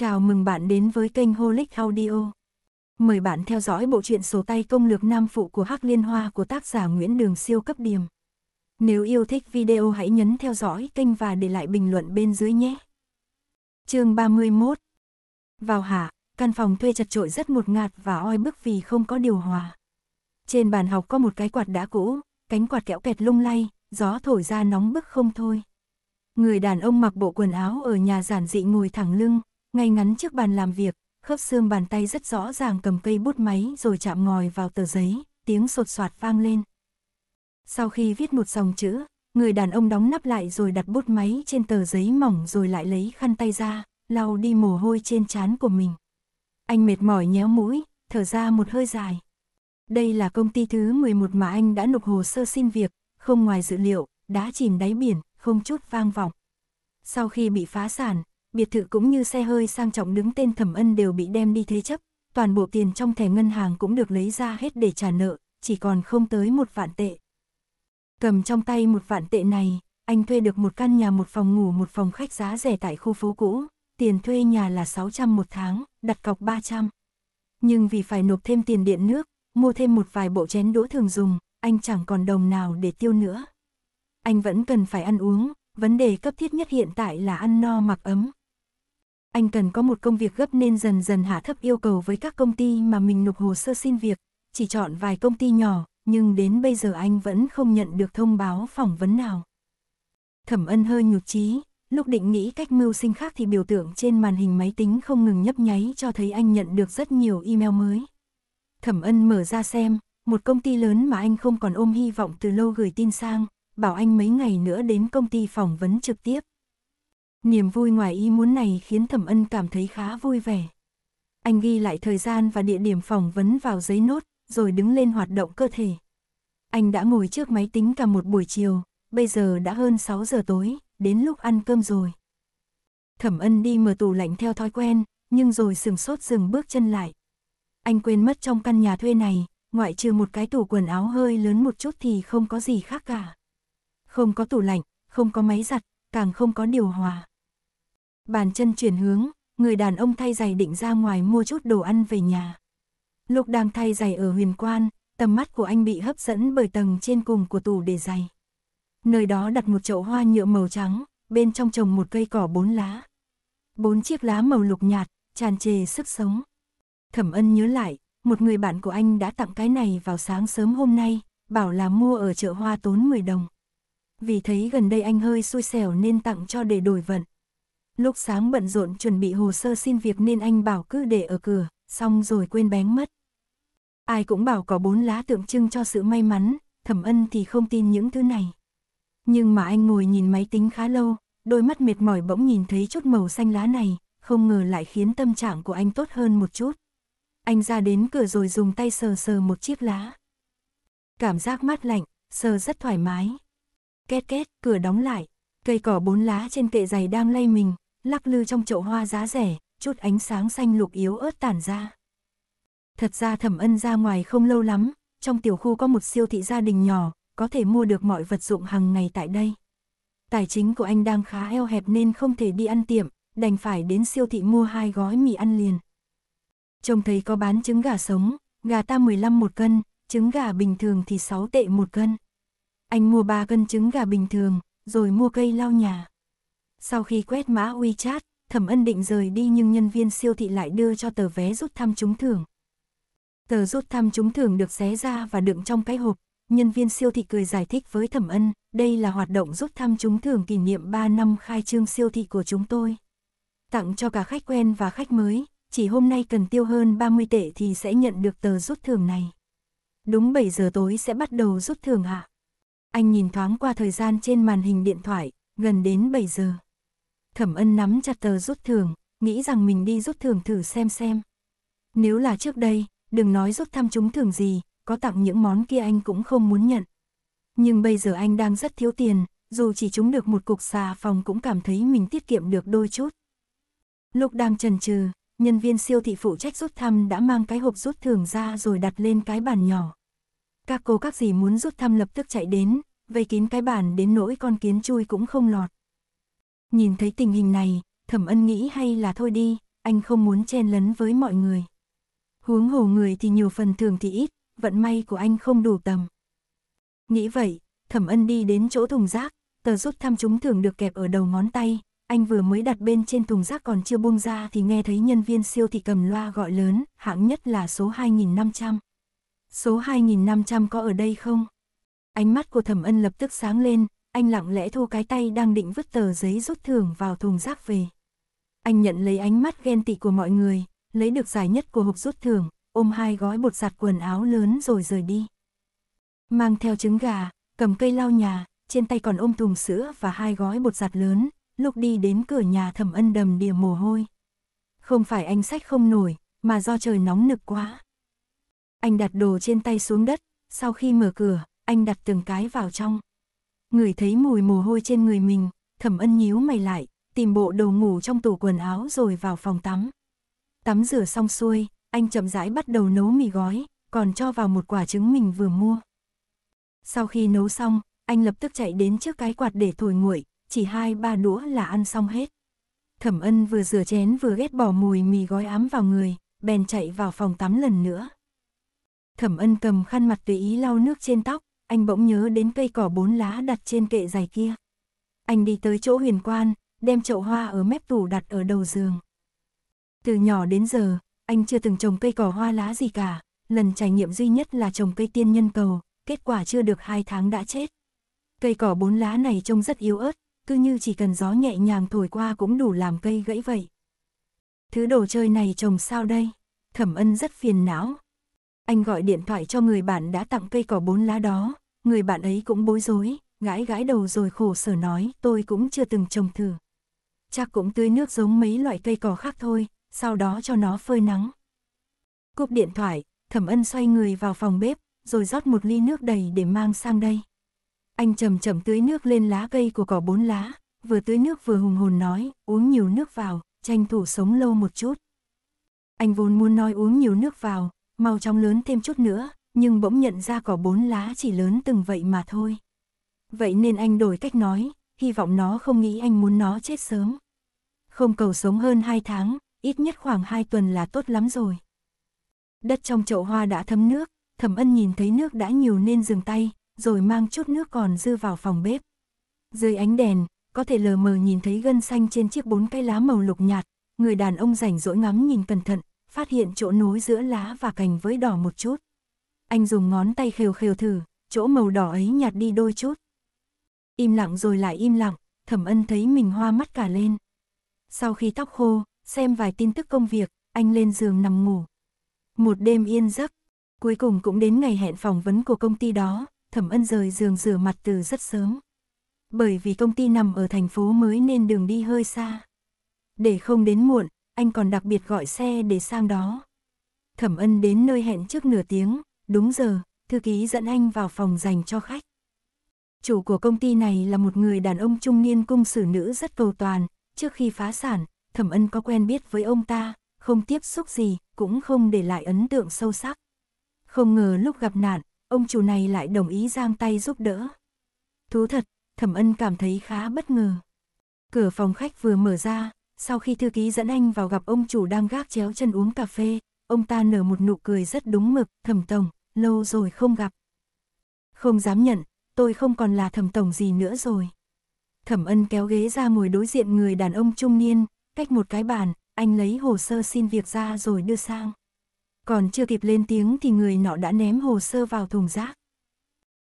Chào mừng bạn đến với kênh Holic Audio. Mời bạn theo dõi bộ truyện sổ tay công lược nam phụ của Hắc Liên Hoa của tác giả Nguyễn Đường Siêu cấp điểm. Nếu yêu thích video hãy nhấn theo dõi kênh và để lại bình luận bên dưới nhé. Chương 31. Vào hạ, căn phòng thuê chật chội rất một ngạt và oi bức vì không có điều hòa. Trên bàn học có một cái quạt đã cũ, cánh quạt kẹo kẹt lung lay, gió thổi ra nóng bức không thôi. Người đàn ông mặc bộ quần áo ở nhà giản dị ngồi thẳng lưng, ngay ngắn trước bàn làm việc, khớp xương bàn tay rất rõ ràng cầm cây bút máy rồi chạm ngòi vào tờ giấy, tiếng sột soạt vang lên. Sau khi viết một dòng chữ, người đàn ông đóng nắp lại rồi đặt bút máy trên tờ giấy mỏng rồi lại lấy khăn tay ra, lau đi mồ hôi trên trán của mình. Anh mệt mỏi nhéo mũi, thở ra một hơi dài. Đây là công ty thứ 11 mà anh đã nộp hồ sơ xin việc, không ngoài dữ liệu, đã chìm đáy biển, không chút vang vọng. Sau khi bị phá sản, biệt thự cũng như xe hơi sang trọng đứng tên thẩm ân đều bị đem đi thế chấp, toàn bộ tiền trong thẻ ngân hàng cũng được lấy ra hết để trả nợ, chỉ còn không tới một vạn tệ. Cầm trong tay một vạn tệ này, anh thuê được một căn nhà một phòng ngủ một phòng khách giá rẻ tại khu phố cũ, tiền thuê nhà là 600 một tháng, đặt cọc 300. Nhưng vì phải nộp thêm tiền điện nước, mua thêm một vài bộ chén đũa thường dùng, anh chẳng còn đồng nào để tiêu nữa. Anh vẫn cần phải ăn uống, vấn đề cấp thiết nhất hiện tại là ăn no mặc ấm, anh cần có một công việc gấp nên dần dần hạ thấp yêu cầu với các công ty mà mình nộp hồ sơ xin việc, chỉ chọn vài công ty nhỏ, nhưng đến bây giờ anh vẫn không nhận được thông báo phỏng vấn nào. Thẩm ân hơi nhục trí. lúc định nghĩ cách mưu sinh khác thì biểu tượng trên màn hình máy tính không ngừng nhấp nháy cho thấy anh nhận được rất nhiều email mới. Thẩm ân mở ra xem, một công ty lớn mà anh không còn ôm hy vọng từ lâu gửi tin sang, bảo anh mấy ngày nữa đến công ty phỏng vấn trực tiếp. Niềm vui ngoài ý muốn này khiến Thẩm Ân cảm thấy khá vui vẻ. Anh ghi lại thời gian và địa điểm phỏng vấn vào giấy nốt, rồi đứng lên hoạt động cơ thể. Anh đã ngồi trước máy tính cả một buổi chiều, bây giờ đã hơn 6 giờ tối, đến lúc ăn cơm rồi. Thẩm Ân đi mở tủ lạnh theo thói quen, nhưng rồi sừng sốt dừng bước chân lại. Anh quên mất trong căn nhà thuê này, ngoại trừ một cái tủ quần áo hơi lớn một chút thì không có gì khác cả. Không có tủ lạnh, không có máy giặt, càng không có điều hòa. Bàn chân chuyển hướng, người đàn ông thay giày định ra ngoài mua chút đồ ăn về nhà. Lúc đang thay giày ở huyền quan, tầm mắt của anh bị hấp dẫn bởi tầng trên cùng của tủ để giày. Nơi đó đặt một chậu hoa nhựa màu trắng, bên trong trồng một cây cỏ bốn lá. Bốn chiếc lá màu lục nhạt, tràn trề sức sống. Thẩm ân nhớ lại, một người bạn của anh đã tặng cái này vào sáng sớm hôm nay, bảo là mua ở chợ hoa tốn 10 đồng. Vì thấy gần đây anh hơi xui xẻo nên tặng cho để đổi vận. Lúc sáng bận rộn chuẩn bị hồ sơ xin việc nên anh bảo cứ để ở cửa, xong rồi quên bén mất. Ai cũng bảo có bốn lá tượng trưng cho sự may mắn, thẩm ân thì không tin những thứ này. Nhưng mà anh ngồi nhìn máy tính khá lâu, đôi mắt mệt mỏi bỗng nhìn thấy chút màu xanh lá này, không ngờ lại khiến tâm trạng của anh tốt hơn một chút. Anh ra đến cửa rồi dùng tay sờ sờ một chiếc lá. Cảm giác mát lạnh, sờ rất thoải mái. Két két, cửa đóng lại, cây cỏ bốn lá trên kệ giày đang lay mình, lắc lư trong chậu hoa giá rẻ, chút ánh sáng xanh lục yếu ớt tản ra. Thật ra thẩm ân ra ngoài không lâu lắm, trong tiểu khu có một siêu thị gia đình nhỏ, có thể mua được mọi vật dụng hàng ngày tại đây. Tài chính của anh đang khá eo hẹp nên không thể đi ăn tiệm, đành phải đến siêu thị mua hai gói mì ăn liền. Trông thấy có bán trứng gà sống, gà ta 15 một cân, trứng gà bình thường thì 6 tệ một cân. Anh mua 3 cân trứng gà bình thường, rồi mua cây lau nhà. Sau khi quét mã WeChat, Thẩm Ân định rời đi nhưng nhân viên siêu thị lại đưa cho tờ vé rút thăm trúng thưởng. Tờ rút thăm trúng thưởng được xé ra và đựng trong cái hộp, nhân viên siêu thị cười giải thích với Thẩm Ân, đây là hoạt động rút thăm trúng thưởng kỷ niệm 3 năm khai trương siêu thị của chúng tôi. Tặng cho cả khách quen và khách mới, chỉ hôm nay cần tiêu hơn 30 tệ thì sẽ nhận được tờ rút thưởng này. Đúng 7 giờ tối sẽ bắt đầu rút thưởng ạ. À? Anh nhìn thoáng qua thời gian trên màn hình điện thoại, gần đến 7 giờ. Thẩm ân nắm chặt tờ rút thưởng, nghĩ rằng mình đi rút thưởng thử xem xem. Nếu là trước đây, đừng nói rút thăm chúng thưởng gì, có tặng những món kia anh cũng không muốn nhận. Nhưng bây giờ anh đang rất thiếu tiền, dù chỉ trúng được một cục xà phòng cũng cảm thấy mình tiết kiệm được đôi chút. Lúc đang trần trừ, nhân viên siêu thị phụ trách rút thăm đã mang cái hộp rút thưởng ra rồi đặt lên cái bàn nhỏ. Các cô các dì muốn rút thăm lập tức chạy đến, vây kín cái bàn đến nỗi con kiến chui cũng không lọt. Nhìn thấy tình hình này, thẩm ân nghĩ hay là thôi đi, anh không muốn chen lấn với mọi người. Huống hồ người thì nhiều phần thường thì ít, vận may của anh không đủ tầm. Nghĩ vậy, thẩm ân đi đến chỗ thùng rác, tờ rút thăm chúng thường được kẹp ở đầu ngón tay, anh vừa mới đặt bên trên thùng rác còn chưa buông ra thì nghe thấy nhân viên siêu thị cầm loa gọi lớn, hạng nhất là số 2500. Số 2500 có ở đây không? Ánh mắt của thẩm ân lập tức sáng lên, anh lặng lẽ thu cái tay đang định vứt tờ giấy rút thưởng vào thùng rác về. Anh nhận lấy ánh mắt ghen tị của mọi người, lấy được giải nhất của hộp rút thưởng, ôm hai gói bột giặt quần áo lớn rồi rời đi. Mang theo trứng gà, cầm cây lau nhà, trên tay còn ôm thùng sữa và hai gói bột giặt lớn, lúc đi đến cửa nhà thẩm ân đầm đìa mồ hôi. Không phải anh sách không nổi, mà do trời nóng nực quá. Anh đặt đồ trên tay xuống đất, sau khi mở cửa, anh đặt từng cái vào trong người thấy mùi mồ hôi trên người mình, thẩm ân nhíu mày lại, tìm bộ đồ ngủ trong tủ quần áo rồi vào phòng tắm. Tắm rửa xong xuôi, anh chậm rãi bắt đầu nấu mì gói, còn cho vào một quả trứng mình vừa mua. Sau khi nấu xong, anh lập tức chạy đến trước cái quạt để thổi nguội, chỉ hai ba đũa là ăn xong hết. Thẩm ân vừa rửa chén vừa ghét bỏ mùi mì gói ám vào người, bèn chạy vào phòng tắm lần nữa. Thẩm ân cầm khăn mặt tùy ý lau nước trên tóc, anh bỗng nhớ đến cây cỏ bốn lá đặt trên kệ giày kia. Anh đi tới chỗ huyền quan, đem chậu hoa ở mép tủ đặt ở đầu giường. Từ nhỏ đến giờ, anh chưa từng trồng cây cỏ hoa lá gì cả, lần trải nghiệm duy nhất là trồng cây tiên nhân cầu, kết quả chưa được hai tháng đã chết. Cây cỏ bốn lá này trông rất yếu ớt, cứ như chỉ cần gió nhẹ nhàng thổi qua cũng đủ làm cây gãy vậy. Thứ đồ chơi này trồng sao đây? Thẩm ân rất phiền não. Anh gọi điện thoại cho người bạn đã tặng cây cỏ bốn lá đó, người bạn ấy cũng bối rối, gãi gãi đầu rồi khổ sở nói, tôi cũng chưa từng trồng thử. Chắc cũng tưới nước giống mấy loại cây cỏ khác thôi, sau đó cho nó phơi nắng. Cúp điện thoại, thẩm ân xoay người vào phòng bếp, rồi rót một ly nước đầy để mang sang đây. Anh chậm chậm tưới nước lên lá cây của cỏ bốn lá, vừa tưới nước vừa hùng hồn nói, uống nhiều nước vào, tranh thủ sống lâu một chút. Anh vốn muốn nói uống nhiều nước vào, mau chóng lớn thêm chút nữa, nhưng bỗng nhận ra cỏ bốn lá chỉ lớn từng vậy mà thôi. Vậy nên anh đổi cách nói, hy vọng nó không nghĩ anh muốn nó chết sớm. Không cầu sống hơn hai tháng, ít nhất khoảng hai tuần là tốt lắm rồi. Đất trong chậu hoa đã thấm nước, thẩm ân nhìn thấy nước đã nhiều nên dừng tay, rồi mang chút nước còn dư vào phòng bếp. Dưới ánh đèn, có thể lờ mờ nhìn thấy gân xanh trên chiếc bốn cái lá màu lục nhạt, người đàn ông rảnh rỗi ngắm nhìn cẩn thận, phát hiện chỗ nối giữa lá và cành với đỏ một chút. Anh dùng ngón tay khều khều thử, chỗ màu đỏ ấy nhạt đi đôi chút. Im lặng rồi lại im lặng, thẩm ân thấy mình hoa mắt cả lên. Sau khi tóc khô, xem vài tin tức công việc, anh lên giường nằm ngủ. Một đêm yên giấc, cuối cùng cũng đến ngày hẹn phỏng vấn của công ty đó, thẩm ân rời giường rửa mặt từ rất sớm. Bởi vì công ty nằm ở thành phố mới nên đường đi hơi xa. Để không đến muộn, anh còn đặc biệt gọi xe để sang đó. Thẩm ân đến nơi hẹn trước nửa tiếng, Đúng giờ, thư ký dẫn anh vào phòng dành cho khách. Chủ của công ty này là một người đàn ông trung niên cung xử nữ rất cầu toàn. Trước khi phá sản, Thẩm Ân có quen biết với ông ta, không tiếp xúc gì, cũng không để lại ấn tượng sâu sắc. Không ngờ lúc gặp nạn, ông chủ này lại đồng ý giang tay giúp đỡ. Thú thật, Thẩm Ân cảm thấy khá bất ngờ. Cửa phòng khách vừa mở ra, sau khi thư ký dẫn anh vào gặp ông chủ đang gác chéo chân uống cà phê, ông ta nở một nụ cười rất đúng mực, Thẩm Tổng, lâu rồi không gặp. Không dám nhận, tôi không còn là thẩm tổng gì nữa rồi. Thẩm ân kéo ghế ra ngồi đối diện người đàn ông trung niên, cách một cái bàn, anh lấy hồ sơ xin việc ra rồi đưa sang. Còn chưa kịp lên tiếng thì người nọ đã ném hồ sơ vào thùng rác.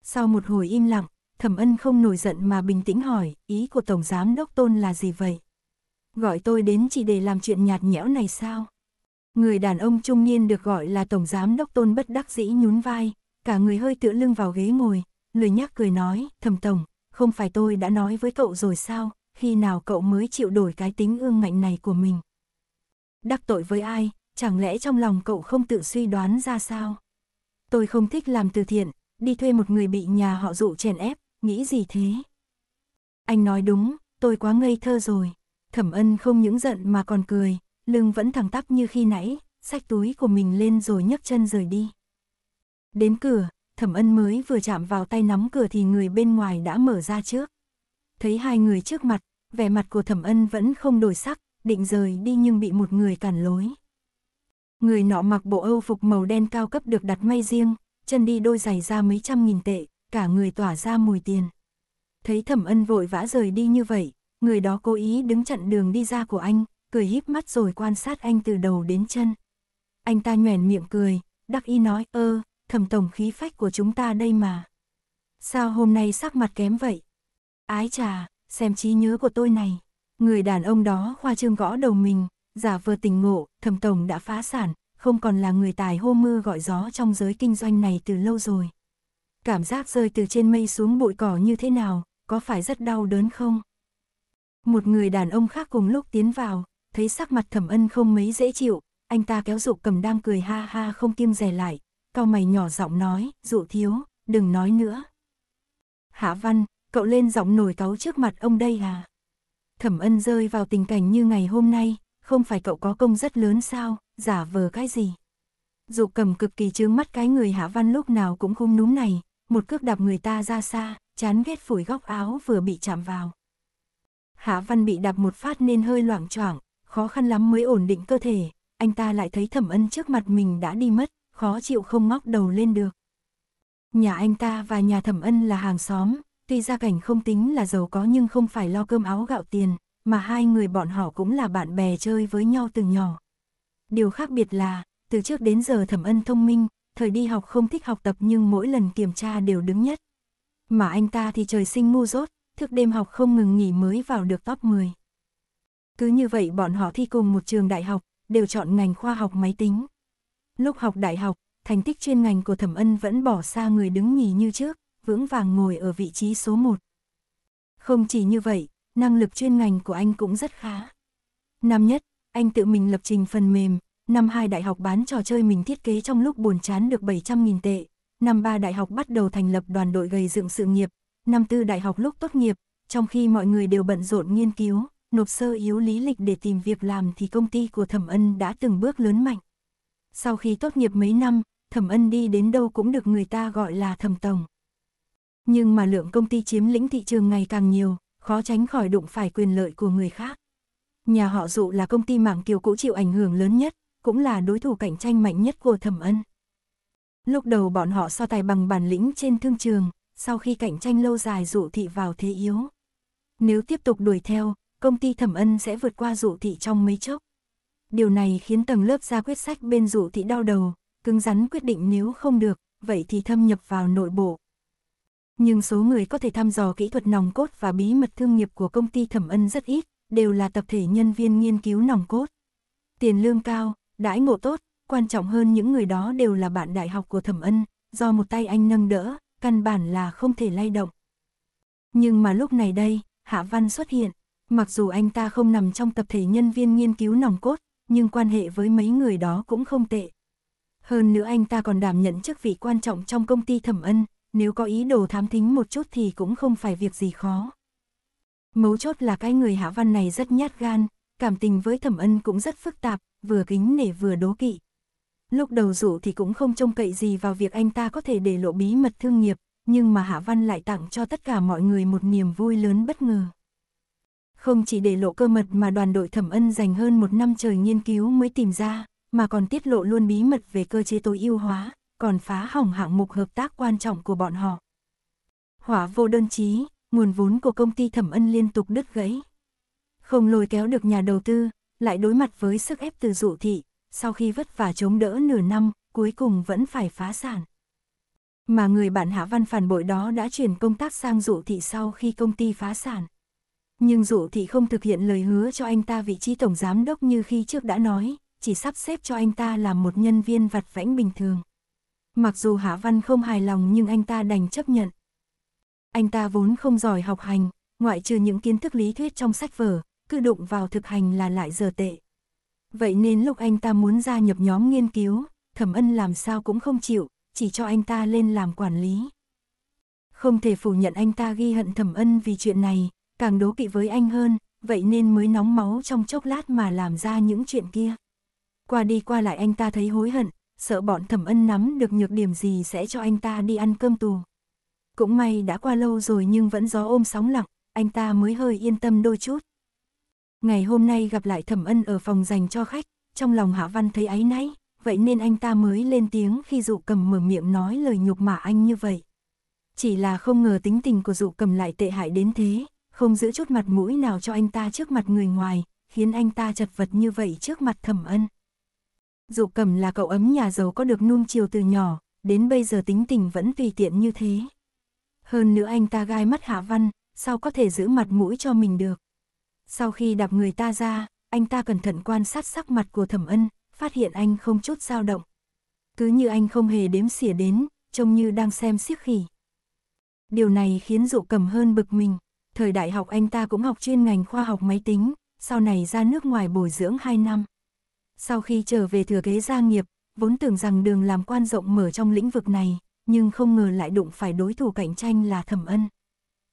Sau một hồi im lặng, thẩm ân không nổi giận mà bình tĩnh hỏi, ý của Tổng Giám Đốc Tôn là gì vậy? Gọi tôi đến chỉ để làm chuyện nhạt nhẽo này sao? Người đàn ông trung niên được gọi là Tổng Giám Đốc Tôn bất đắc dĩ nhún vai, cả người hơi tựa lưng vào ghế ngồi, lười nhắc cười nói, thầm Tổng, không phải tôi đã nói với cậu rồi sao, khi nào cậu mới chịu đổi cái tính ương ngạnh này của mình. Đắc tội với ai, chẳng lẽ trong lòng cậu không tự suy đoán ra sao? Tôi không thích làm từ thiện, đi thuê một người bị nhà họ dụ chèn ép, nghĩ gì thế? Anh nói đúng, tôi quá ngây thơ rồi. Thẩm ân không những giận mà còn cười, lưng vẫn thẳng tắp như khi nãy, xách túi của mình lên rồi nhấc chân rời đi. Đến cửa, thẩm ân mới vừa chạm vào tay nắm cửa thì người bên ngoài đã mở ra trước. Thấy hai người trước mặt, vẻ mặt của thẩm ân vẫn không đổi sắc, định rời đi nhưng bị một người cản lối. Người nọ mặc bộ âu phục màu đen cao cấp được đặt may riêng, chân đi đôi giày ra mấy trăm nghìn tệ, cả người tỏa ra mùi tiền. Thấy thẩm ân vội vã rời đi như vậy, người đó cố ý đứng chặn đường đi ra của anh, cười híp mắt rồi quan sát anh từ đầu đến chân. Anh ta nhoẻn miệng cười, đắc ý nói ơ, thẩm tổng khí phách của chúng ta đây mà. Sao hôm nay sắc mặt kém vậy? Ái trà, xem trí nhớ của tôi này. Người đàn ông đó khoa trương gõ đầu mình, giả vờ tỉnh ngộ, thẩm tổng đã phá sản, không còn là người tài hô mưa gọi gió trong giới kinh doanh này từ lâu rồi. Cảm giác rơi từ trên mây xuống bụi cỏ như thế nào, có phải rất đau đớn không? Một người đàn ông khác cùng lúc tiến vào, thấy sắc mặt thẩm ân không mấy dễ chịu, anh ta kéo dụ cầm đang cười ha ha không kiêng rè lại, cao mày nhỏ giọng nói, dụ thiếu, đừng nói nữa. Hạ văn, cậu lên giọng nổi cáu trước mặt ông đây à? Thẩm ân rơi vào tình cảnh như ngày hôm nay, không phải cậu có công rất lớn sao, giả vờ cái gì? Dụ cầm cực kỳ trướng mắt cái người hạ văn lúc nào cũng không núm này, một cước đạp người ta ra xa, chán ghét phủi góc áo vừa bị chạm vào. Hạ văn bị đạp một phát nên hơi loảng choảng, khó khăn lắm mới ổn định cơ thể, anh ta lại thấy thẩm ân trước mặt mình đã đi mất, khó chịu không ngóc đầu lên được. Nhà anh ta và nhà thẩm ân là hàng xóm, tuy gia cảnh không tính là giàu có nhưng không phải lo cơm áo gạo tiền, mà hai người bọn họ cũng là bạn bè chơi với nhau từ nhỏ. Điều khác biệt là, từ trước đến giờ thẩm ân thông minh, thời đi học không thích học tập nhưng mỗi lần kiểm tra đều đứng nhất. Mà anh ta thì trời sinh ngu dốt, thức đêm học không ngừng nghỉ mới vào được top 10. Cứ như vậy bọn họ thi cùng một trường đại học, đều chọn ngành khoa học máy tính. Lúc học đại học, thành tích chuyên ngành của Thẩm Ân vẫn bỏ xa người đứng nhì như trước, vững vàng ngồi ở vị trí số 1. Không chỉ như vậy, năng lực chuyên ngành của anh cũng rất khá. Năm nhất, anh tự mình lập trình phần mềm, năm 2 đại học bán trò chơi mình thiết kế trong lúc buồn chán được 700.000 tệ, năm 3 đại học bắt đầu thành lập đoàn đội gây dựng sự nghiệp, năm 4 đại học lúc tốt nghiệp, trong khi mọi người đều bận rộn nghiên cứu, nộp sơ yếu lý lịch để tìm việc làm thì công ty của Thẩm Ân đã từng bước lớn mạnh. Sau khi tốt nghiệp mấy năm, Thẩm Ân đi đến đâu cũng được người ta gọi là Thẩm Tổng. Nhưng mà lượng công ty chiếm lĩnh thị trường ngày càng nhiều, khó tránh khỏi đụng phải quyền lợi của người khác. Nhà họ dụ là công ty mảng kiều cũ chịu ảnh hưởng lớn nhất, cũng là đối thủ cạnh tranh mạnh nhất của Thẩm Ân. Lúc đầu bọn họ so tài bằng bản lĩnh trên thương trường, sau khi cạnh tranh lâu dài dụ thị vào thế yếu. Nếu tiếp tục đuổi theo, công ty thẩm ân sẽ vượt qua dụ thị trong mấy chốc. Điều này khiến tầng lớp ra quyết sách bên dụ thị đau đầu, cứng rắn quyết định nếu không được, vậy thì thâm nhập vào nội bộ. Nhưng số người có thể thăm dò kỹ thuật nòng cốt và bí mật thương nghiệp của công ty thẩm ân rất ít, đều là tập thể nhân viên nghiên cứu nòng cốt. Tiền lương cao, đãi ngộ tốt, quan trọng hơn những người đó đều là bạn đại học của thẩm ân, do một tay anh nâng đỡ, căn bản là không thể lay động. Nhưng mà lúc này đây, Hạ Văn xuất hiện. Mặc dù anh ta không nằm trong tập thể nhân viên nghiên cứu nòng cốt, nhưng quan hệ với mấy người đó cũng không tệ. Hơn nữa anh ta còn đảm nhận chức vị quan trọng trong công ty thẩm ân, nếu có ý đồ thám thính một chút thì cũng không phải việc gì khó. Mấu chốt là cái người Hạ Văn này rất nhát gan, cảm tình với thẩm ân cũng rất phức tạp, vừa kính nể vừa đố kỵ. Lúc đầu rủ thì cũng không trông cậy gì vào việc anh ta có thể để lộ bí mật thương nghiệp, nhưng mà Hạ Văn lại tặng cho tất cả mọi người một niềm vui lớn bất ngờ. Không chỉ để lộ cơ mật mà đoàn đội thẩm ân dành hơn một năm trời nghiên cứu mới tìm ra, mà còn tiết lộ luôn bí mật về cơ chế tối ưu hóa, còn phá hỏng hạng mục hợp tác quan trọng của bọn họ. Hỏa vô đơn chí, nguồn vốn của công ty thẩm ân liên tục đứt gãy. Không lôi kéo được nhà đầu tư, lại đối mặt với sức ép từ dụ thị, sau khi vất vả chống đỡ nửa năm, cuối cùng vẫn phải phá sản. Mà người bạn Hạ Văn phản bội đó đã chuyển công tác sang dụ thị sau khi công ty phá sản nhưng dụ thị không thực hiện lời hứa cho anh ta vị trí tổng giám đốc như khi trước đã nói, chỉ sắp xếp cho anh ta làm một nhân viên vặt vãnh bình thường. Mặc dù Hạ Văn không hài lòng nhưng anh ta đành chấp nhận. Anh ta vốn không giỏi học hành, ngoại trừ những kiến thức lý thuyết trong sách vở, cứ đụng vào thực hành là lại giờ tệ. Vậy nên lúc anh ta muốn gia nhập nhóm nghiên cứu, thẩm ân làm sao cũng không chịu, chỉ cho anh ta lên làm quản lý. Không thể phủ nhận anh ta ghi hận thẩm ân vì chuyện này, càng đố kỵ với anh hơn, vậy nên mới nóng máu trong chốc lát mà làm ra những chuyện kia. Qua đi qua lại anh ta thấy hối hận, sợ bọn thẩm ân nắm được nhược điểm gì sẽ cho anh ta đi ăn cơm tù. Cũng may đã qua lâu rồi nhưng vẫn gió ôm sóng lặng, anh ta mới hơi yên tâm đôi chút. Ngày hôm nay gặp lại thẩm ân ở phòng dành cho khách, trong lòng Hạ Văn thấy áy náy, vậy nên anh ta mới lên tiếng khi dụ cầm mở miệng nói lời nhục mạ anh như vậy. Chỉ là không ngờ tính tình của dụ cầm lại tệ hại đến thế, không giữ chút mặt mũi nào cho anh ta trước mặt người ngoài, khiến anh ta chật vật như vậy trước mặt thẩm ân. Dụ cầm là cậu ấm nhà giàu có được nuông chiều từ nhỏ, đến bây giờ tính tình vẫn tùy tiện như thế. Hơn nữa anh ta gai mắt hạ văn, sao có thể giữ mặt mũi cho mình được. Sau khi đạp người ta ra, anh ta cẩn thận quan sát sắc mặt của thẩm ân, phát hiện anh không chút dao động. Cứ như anh không hề đếm xỉa đến, trông như đang xem siếc khỉ. Điều này khiến dụ cầm hơn bực mình thời đại học anh ta cũng học chuyên ngành khoa học máy tính, sau này ra nước ngoài bồi dưỡng 2 năm. Sau khi trở về thừa kế gia nghiệp, vốn tưởng rằng đường làm quan rộng mở trong lĩnh vực này, nhưng không ngờ lại đụng phải đối thủ cạnh tranh là thẩm ân.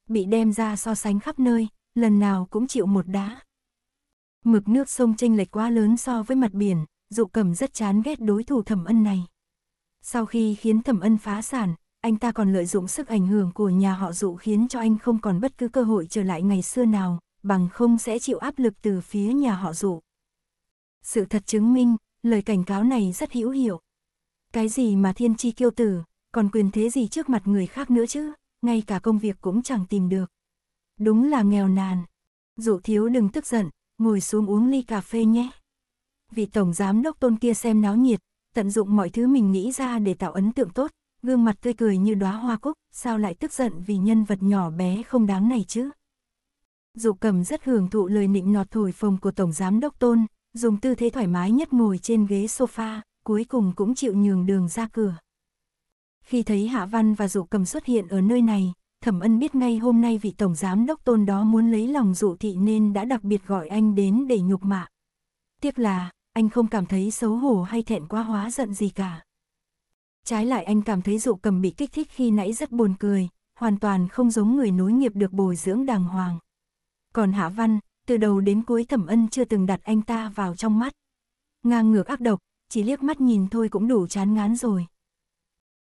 Bị đem ra so sánh khắp nơi, lần nào cũng chịu một đá. Mực nước sông tranh lệch quá lớn so với mặt biển, dụ cầm rất chán ghét đối thủ thẩm ân này. Sau khi khiến thẩm ân phá sản, anh ta còn lợi dụng sức ảnh hưởng của nhà họ dụ khiến cho anh không còn bất cứ cơ hội trở lại ngày xưa nào, bằng không sẽ chịu áp lực từ phía nhà họ dụ. Sự thật chứng minh, lời cảnh cáo này rất hữu hiệu. Cái gì mà thiên chi kiêu tử, còn quyền thế gì trước mặt người khác nữa chứ, ngay cả công việc cũng chẳng tìm được. Đúng là nghèo nàn. Dụ thiếu đừng tức giận, ngồi xuống uống ly cà phê nhé. Vị tổng giám đốc tôn kia xem náo nhiệt, tận dụng mọi thứ mình nghĩ ra để tạo ấn tượng tốt, gương mặt tươi cười như đóa hoa cúc, sao lại tức giận vì nhân vật nhỏ bé không đáng này chứ? Dụ cầm rất hưởng thụ lời nịnh nọt thổi phồng của Tổng Giám Đốc Tôn, dùng tư thế thoải mái nhất ngồi trên ghế sofa, cuối cùng cũng chịu nhường đường ra cửa. Khi thấy Hạ Văn và Dụ cầm xuất hiện ở nơi này, Thẩm Ân biết ngay hôm nay vị Tổng Giám Đốc Tôn đó muốn lấy lòng Dụ Thị nên đã đặc biệt gọi anh đến để nhục mạ. Tiếc là, anh không cảm thấy xấu hổ hay thẹn quá hóa giận gì cả. Trái lại anh cảm thấy dụ cầm bị kích thích khi nãy rất buồn cười, hoàn toàn không giống người nối nghiệp được bồi dưỡng đàng hoàng. Còn Hạ Văn, từ đầu đến cuối thẩm ân chưa từng đặt anh ta vào trong mắt. Ngang ngược ác độc, chỉ liếc mắt nhìn thôi cũng đủ chán ngán rồi.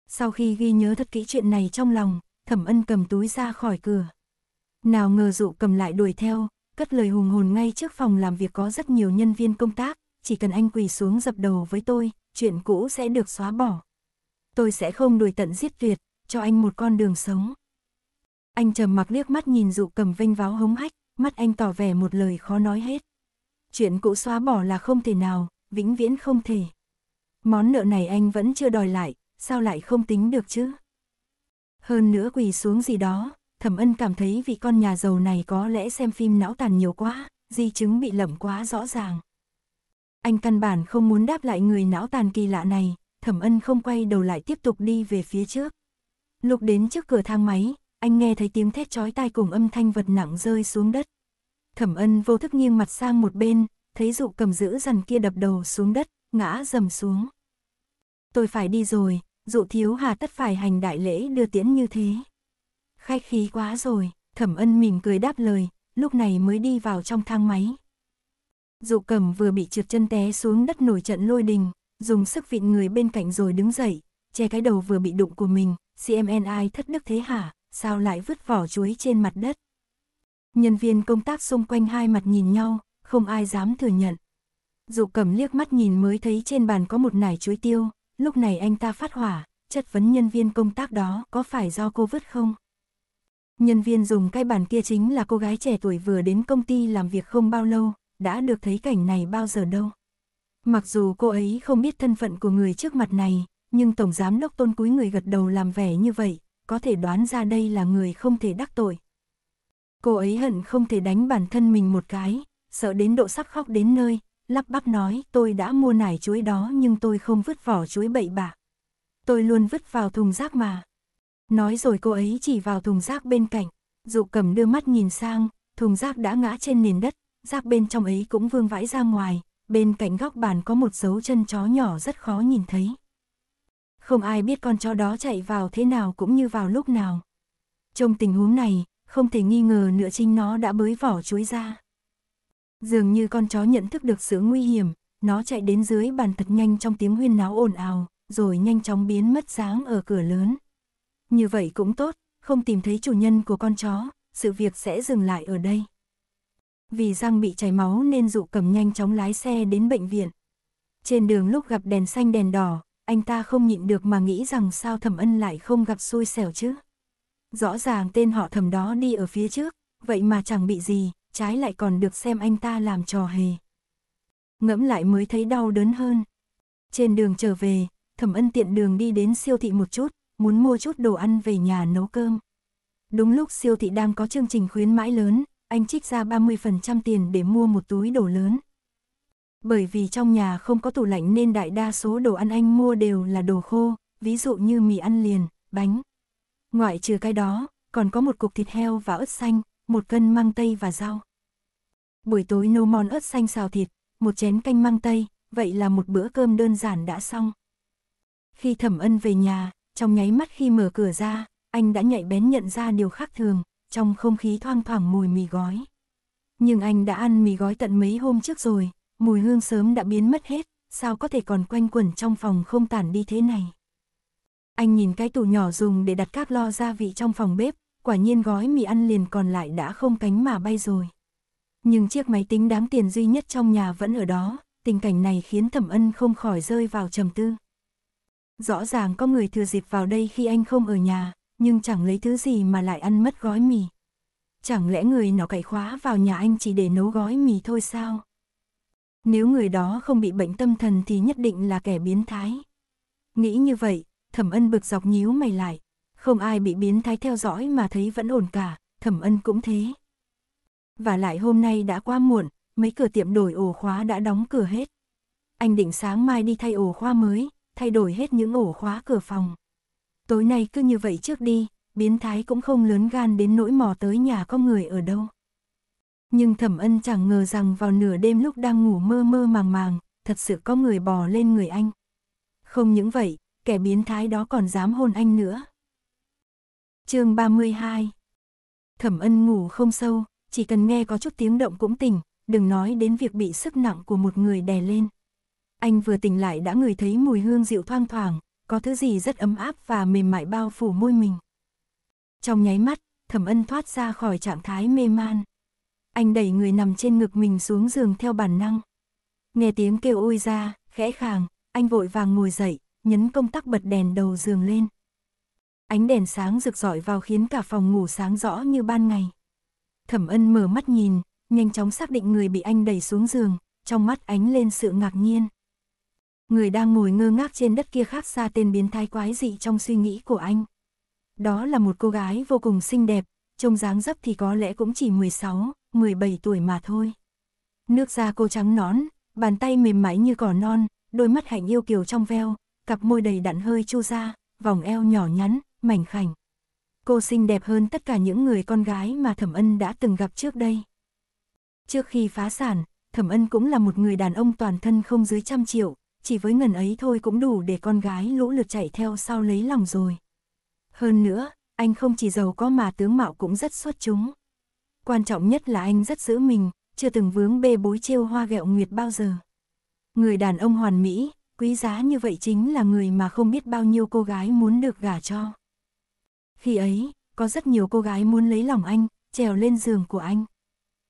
Sau khi ghi nhớ thật kỹ chuyện này trong lòng, thẩm ân cầm túi ra khỏi cửa. Nào ngờ dụ cầm lại đuổi theo, cất lời hùng hồn ngay trước phòng làm việc có rất nhiều nhân viên công tác, chỉ cần anh quỳ xuống dập đầu với tôi, chuyện cũ sẽ được xóa bỏ tôi sẽ không đuổi tận giết tuyệt, cho anh một con đường sống. Anh trầm mặc liếc mắt nhìn dụ cầm vênh váo hống hách, mắt anh tỏ vẻ một lời khó nói hết. Chuyện cũ xóa bỏ là không thể nào, vĩnh viễn không thể. Món nợ này anh vẫn chưa đòi lại, sao lại không tính được chứ? Hơn nữa quỳ xuống gì đó, thẩm ân cảm thấy vị con nhà giàu này có lẽ xem phim não tàn nhiều quá, di chứng bị lẩm quá rõ ràng. Anh căn bản không muốn đáp lại người não tàn kỳ lạ này, thẩm ân không quay đầu lại tiếp tục đi về phía trước. Lúc đến trước cửa thang máy, anh nghe thấy tiếng thét chói tai cùng âm thanh vật nặng rơi xuống đất. Thẩm ân vô thức nghiêng mặt sang một bên, thấy dụ cầm giữ dằn kia đập đầu xuống đất, ngã dầm xuống. Tôi phải đi rồi, dụ thiếu hà tất phải hành đại lễ đưa tiễn như thế. Khách khí quá rồi, thẩm ân mỉm cười đáp lời, lúc này mới đi vào trong thang máy. Dụ cầm vừa bị trượt chân té xuống đất nổi trận lôi đình, dùng sức vịn người bên cạnh rồi đứng dậy, che cái đầu vừa bị đụng của mình, CMNI thất đức thế hả, sao lại vứt vỏ chuối trên mặt đất. Nhân viên công tác xung quanh hai mặt nhìn nhau, không ai dám thừa nhận. Dụ cầm liếc mắt nhìn mới thấy trên bàn có một nải chuối tiêu, lúc này anh ta phát hỏa, chất vấn nhân viên công tác đó có phải do cô vứt không? Nhân viên dùng cái bàn kia chính là cô gái trẻ tuổi vừa đến công ty làm việc không bao lâu, đã được thấy cảnh này bao giờ đâu. Mặc dù cô ấy không biết thân phận của người trước mặt này, nhưng Tổng Giám Đốc Tôn cúi người gật đầu làm vẻ như vậy, có thể đoán ra đây là người không thể đắc tội. Cô ấy hận không thể đánh bản thân mình một cái, sợ đến độ sắp khóc đến nơi, lắp bắp nói tôi đã mua nải chuối đó nhưng tôi không vứt vỏ chuối bậy bạ. Tôi luôn vứt vào thùng rác mà. Nói rồi cô ấy chỉ vào thùng rác bên cạnh, dụ cầm đưa mắt nhìn sang, thùng rác đã ngã trên nền đất, rác bên trong ấy cũng vương vãi ra ngoài, bên cạnh góc bàn có một dấu chân chó nhỏ rất khó nhìn thấy. Không ai biết con chó đó chạy vào thế nào cũng như vào lúc nào. Trong tình huống này, không thể nghi ngờ nữa chính nó đã bới vỏ chuối ra. Dường như con chó nhận thức được sự nguy hiểm, nó chạy đến dưới bàn thật nhanh trong tiếng huyên náo ồn ào, rồi nhanh chóng biến mất dáng ở cửa lớn. Như vậy cũng tốt, không tìm thấy chủ nhân của con chó, sự việc sẽ dừng lại ở đây. Vì răng bị chảy máu nên dụ cầm nhanh chóng lái xe đến bệnh viện. Trên đường lúc gặp đèn xanh đèn đỏ, anh ta không nhịn được mà nghĩ rằng sao thẩm ân lại không gặp xui xẻo chứ. Rõ ràng tên họ thẩm đó đi ở phía trước, vậy mà chẳng bị gì, trái lại còn được xem anh ta làm trò hề. Ngẫm lại mới thấy đau đớn hơn. Trên đường trở về, thẩm ân tiện đường đi đến siêu thị một chút, muốn mua chút đồ ăn về nhà nấu cơm. Đúng lúc siêu thị đang có chương trình khuyến mãi lớn, anh trích ra 30% tiền để mua một túi đồ lớn. Bởi vì trong nhà không có tủ lạnh nên đại đa số đồ ăn anh mua đều là đồ khô, ví dụ như mì ăn liền, bánh. Ngoại trừ cái đó, còn có một cục thịt heo và ớt xanh, một cân măng tây và rau. Buổi tối nấu món ớt xanh xào thịt, một chén canh măng tây, vậy là một bữa cơm đơn giản đã xong. Khi thẩm ân về nhà, trong nháy mắt khi mở cửa ra, anh đã nhạy bén nhận ra điều khác thường, trong không khí thoang thoảng mùi mì gói. Nhưng anh đã ăn mì gói tận mấy hôm trước rồi, mùi hương sớm đã biến mất hết, sao có thể còn quanh quẩn trong phòng không tản đi thế này. Anh nhìn cái tủ nhỏ dùng để đặt các lo gia vị trong phòng bếp, quả nhiên gói mì ăn liền còn lại đã không cánh mà bay rồi. Nhưng chiếc máy tính đáng tiền duy nhất trong nhà vẫn ở đó, tình cảnh này khiến thẩm ân không khỏi rơi vào trầm tư. Rõ ràng có người thừa dịp vào đây khi anh không ở nhà, nhưng chẳng lấy thứ gì mà lại ăn mất gói mì. Chẳng lẽ người nó cậy khóa vào nhà anh chỉ để nấu gói mì thôi sao? Nếu người đó không bị bệnh tâm thần thì nhất định là kẻ biến thái. Nghĩ như vậy, thẩm ân bực dọc nhíu mày lại. Không ai bị biến thái theo dõi mà thấy vẫn ổn cả, thẩm ân cũng thế. Và lại hôm nay đã qua muộn, mấy cửa tiệm đổi ổ khóa đã đóng cửa hết. Anh định sáng mai đi thay ổ khóa mới, thay đổi hết những ổ khóa cửa phòng. Tối nay cứ như vậy trước đi, biến thái cũng không lớn gan đến nỗi mò tới nhà có người ở đâu. Nhưng thẩm ân chẳng ngờ rằng vào nửa đêm lúc đang ngủ mơ mơ màng màng, thật sự có người bò lên người anh. Không những vậy, kẻ biến thái đó còn dám hôn anh nữa. chương 32 Thẩm ân ngủ không sâu, chỉ cần nghe có chút tiếng động cũng tỉnh, đừng nói đến việc bị sức nặng của một người đè lên. Anh vừa tỉnh lại đã ngửi thấy mùi hương dịu thoang thoảng, có thứ gì rất ấm áp và mềm mại bao phủ môi mình. Trong nháy mắt, thẩm ân thoát ra khỏi trạng thái mê man. Anh đẩy người nằm trên ngực mình xuống giường theo bản năng. Nghe tiếng kêu ôi ra, khẽ khàng, anh vội vàng ngồi dậy, nhấn công tắc bật đèn đầu giường lên. Ánh đèn sáng rực rọi vào khiến cả phòng ngủ sáng rõ như ban ngày. Thẩm ân mở mắt nhìn, nhanh chóng xác định người bị anh đẩy xuống giường, trong mắt ánh lên sự ngạc nhiên. Người đang ngồi ngơ ngác trên đất kia khác xa tên biến thái quái dị trong suy nghĩ của anh. Đó là một cô gái vô cùng xinh đẹp, trông dáng dấp thì có lẽ cũng chỉ 16, 17 tuổi mà thôi. Nước da cô trắng nón, bàn tay mềm mại như cỏ non, đôi mắt hạnh yêu kiều trong veo, cặp môi đầy đặn hơi chu ra, vòng eo nhỏ nhắn, mảnh khảnh. Cô xinh đẹp hơn tất cả những người con gái mà Thẩm Ân đã từng gặp trước đây. Trước khi phá sản, Thẩm Ân cũng là một người đàn ông toàn thân không dưới trăm triệu, chỉ với ngần ấy thôi cũng đủ để con gái lũ lượt chạy theo sau lấy lòng rồi. Hơn nữa, anh không chỉ giàu có mà tướng mạo cũng rất xuất chúng. Quan trọng nhất là anh rất giữ mình, chưa từng vướng bê bối trêu hoa gẹo nguyệt bao giờ. Người đàn ông hoàn mỹ, quý giá như vậy chính là người mà không biết bao nhiêu cô gái muốn được gả cho. Khi ấy, có rất nhiều cô gái muốn lấy lòng anh, trèo lên giường của anh.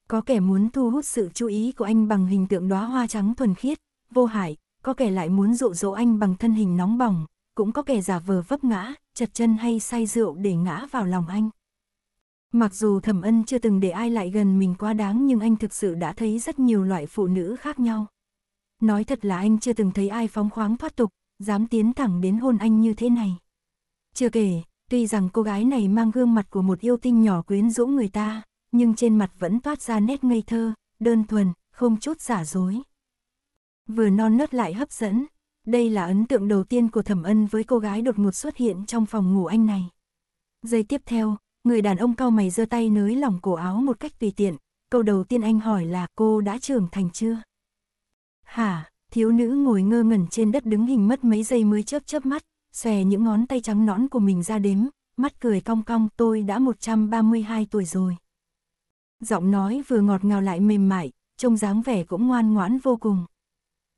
Có kẻ muốn thu hút sự chú ý của anh bằng hình tượng đóa hoa trắng thuần khiết, vô hại, có kẻ lại muốn dụ dỗ anh bằng thân hình nóng bỏng, cũng có kẻ giả vờ vấp ngã, chật chân hay say rượu để ngã vào lòng anh. Mặc dù thẩm ân chưa từng để ai lại gần mình quá đáng nhưng anh thực sự đã thấy rất nhiều loại phụ nữ khác nhau. Nói thật là anh chưa từng thấy ai phóng khoáng thoát tục, dám tiến thẳng đến hôn anh như thế này. Chưa kể, tuy rằng cô gái này mang gương mặt của một yêu tinh nhỏ quyến rũ người ta, nhưng trên mặt vẫn toát ra nét ngây thơ, đơn thuần, không chút giả dối vừa non nớt lại hấp dẫn. Đây là ấn tượng đầu tiên của thẩm ân với cô gái đột ngột xuất hiện trong phòng ngủ anh này. Giây tiếp theo, người đàn ông cao mày giơ tay nới lỏng cổ áo một cách tùy tiện. Câu đầu tiên anh hỏi là cô đã trưởng thành chưa? Hả, thiếu nữ ngồi ngơ ngẩn trên đất đứng hình mất mấy giây mới chớp chớp mắt, xòe những ngón tay trắng nõn của mình ra đếm, mắt cười cong cong tôi đã 132 tuổi rồi. Giọng nói vừa ngọt ngào lại mềm mại, trông dáng vẻ cũng ngoan ngoãn vô cùng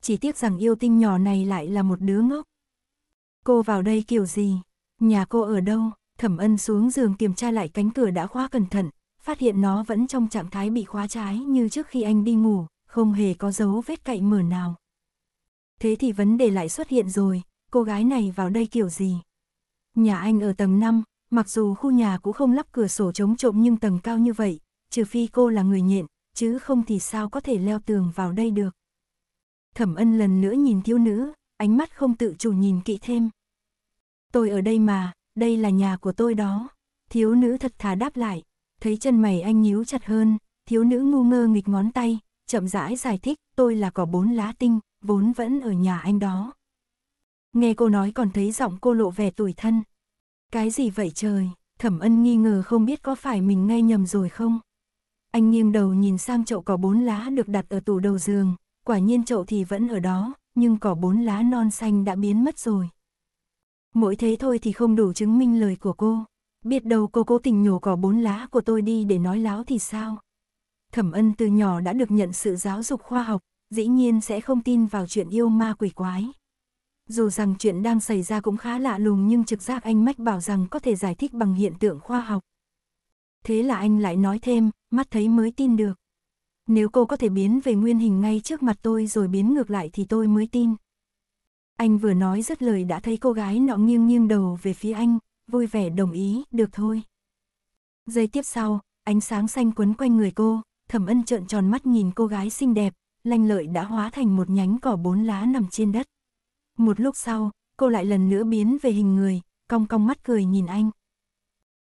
chỉ tiếc rằng yêu tinh nhỏ này lại là một đứa ngốc. Cô vào đây kiểu gì? Nhà cô ở đâu? Thẩm ân xuống giường kiểm tra lại cánh cửa đã khóa cẩn thận, phát hiện nó vẫn trong trạng thái bị khóa trái như trước khi anh đi ngủ, không hề có dấu vết cậy mở nào. Thế thì vấn đề lại xuất hiện rồi, cô gái này vào đây kiểu gì? Nhà anh ở tầng 5, mặc dù khu nhà cũng không lắp cửa sổ chống trộm nhưng tầng cao như vậy, trừ phi cô là người nhện, chứ không thì sao có thể leo tường vào đây được. Thẩm ân lần nữa nhìn thiếu nữ, ánh mắt không tự chủ nhìn kỹ thêm. Tôi ở đây mà, đây là nhà của tôi đó. Thiếu nữ thật thà đáp lại, thấy chân mày anh nhíu chặt hơn, thiếu nữ ngu ngơ nghịch ngón tay, chậm rãi giải thích, tôi là cỏ bốn lá tinh, vốn vẫn ở nhà anh đó. Nghe cô nói còn thấy giọng cô lộ vẻ tủi thân. Cái gì vậy trời, thẩm ân nghi ngờ không biết có phải mình nghe nhầm rồi không. Anh nghiêng đầu nhìn sang chậu cỏ bốn lá được đặt ở tủ đầu giường, quả nhiên chậu thì vẫn ở đó, nhưng cỏ bốn lá non xanh đã biến mất rồi. Mỗi thế thôi thì không đủ chứng minh lời của cô. Biết đâu cô cố tình nhổ cỏ bốn lá của tôi đi để nói láo thì sao? Thẩm ân từ nhỏ đã được nhận sự giáo dục khoa học, dĩ nhiên sẽ không tin vào chuyện yêu ma quỷ quái. Dù rằng chuyện đang xảy ra cũng khá lạ lùng nhưng trực giác anh Mách bảo rằng có thể giải thích bằng hiện tượng khoa học. Thế là anh lại nói thêm, mắt thấy mới tin được nếu cô có thể biến về nguyên hình ngay trước mặt tôi rồi biến ngược lại thì tôi mới tin. Anh vừa nói rất lời đã thấy cô gái nọ nghiêng nghiêng đầu về phía anh, vui vẻ đồng ý, được thôi. Giây tiếp sau, ánh sáng xanh quấn quanh người cô, thẩm ân trợn tròn mắt nhìn cô gái xinh đẹp, lanh lợi đã hóa thành một nhánh cỏ bốn lá nằm trên đất. Một lúc sau, cô lại lần nữa biến về hình người, cong cong mắt cười nhìn anh.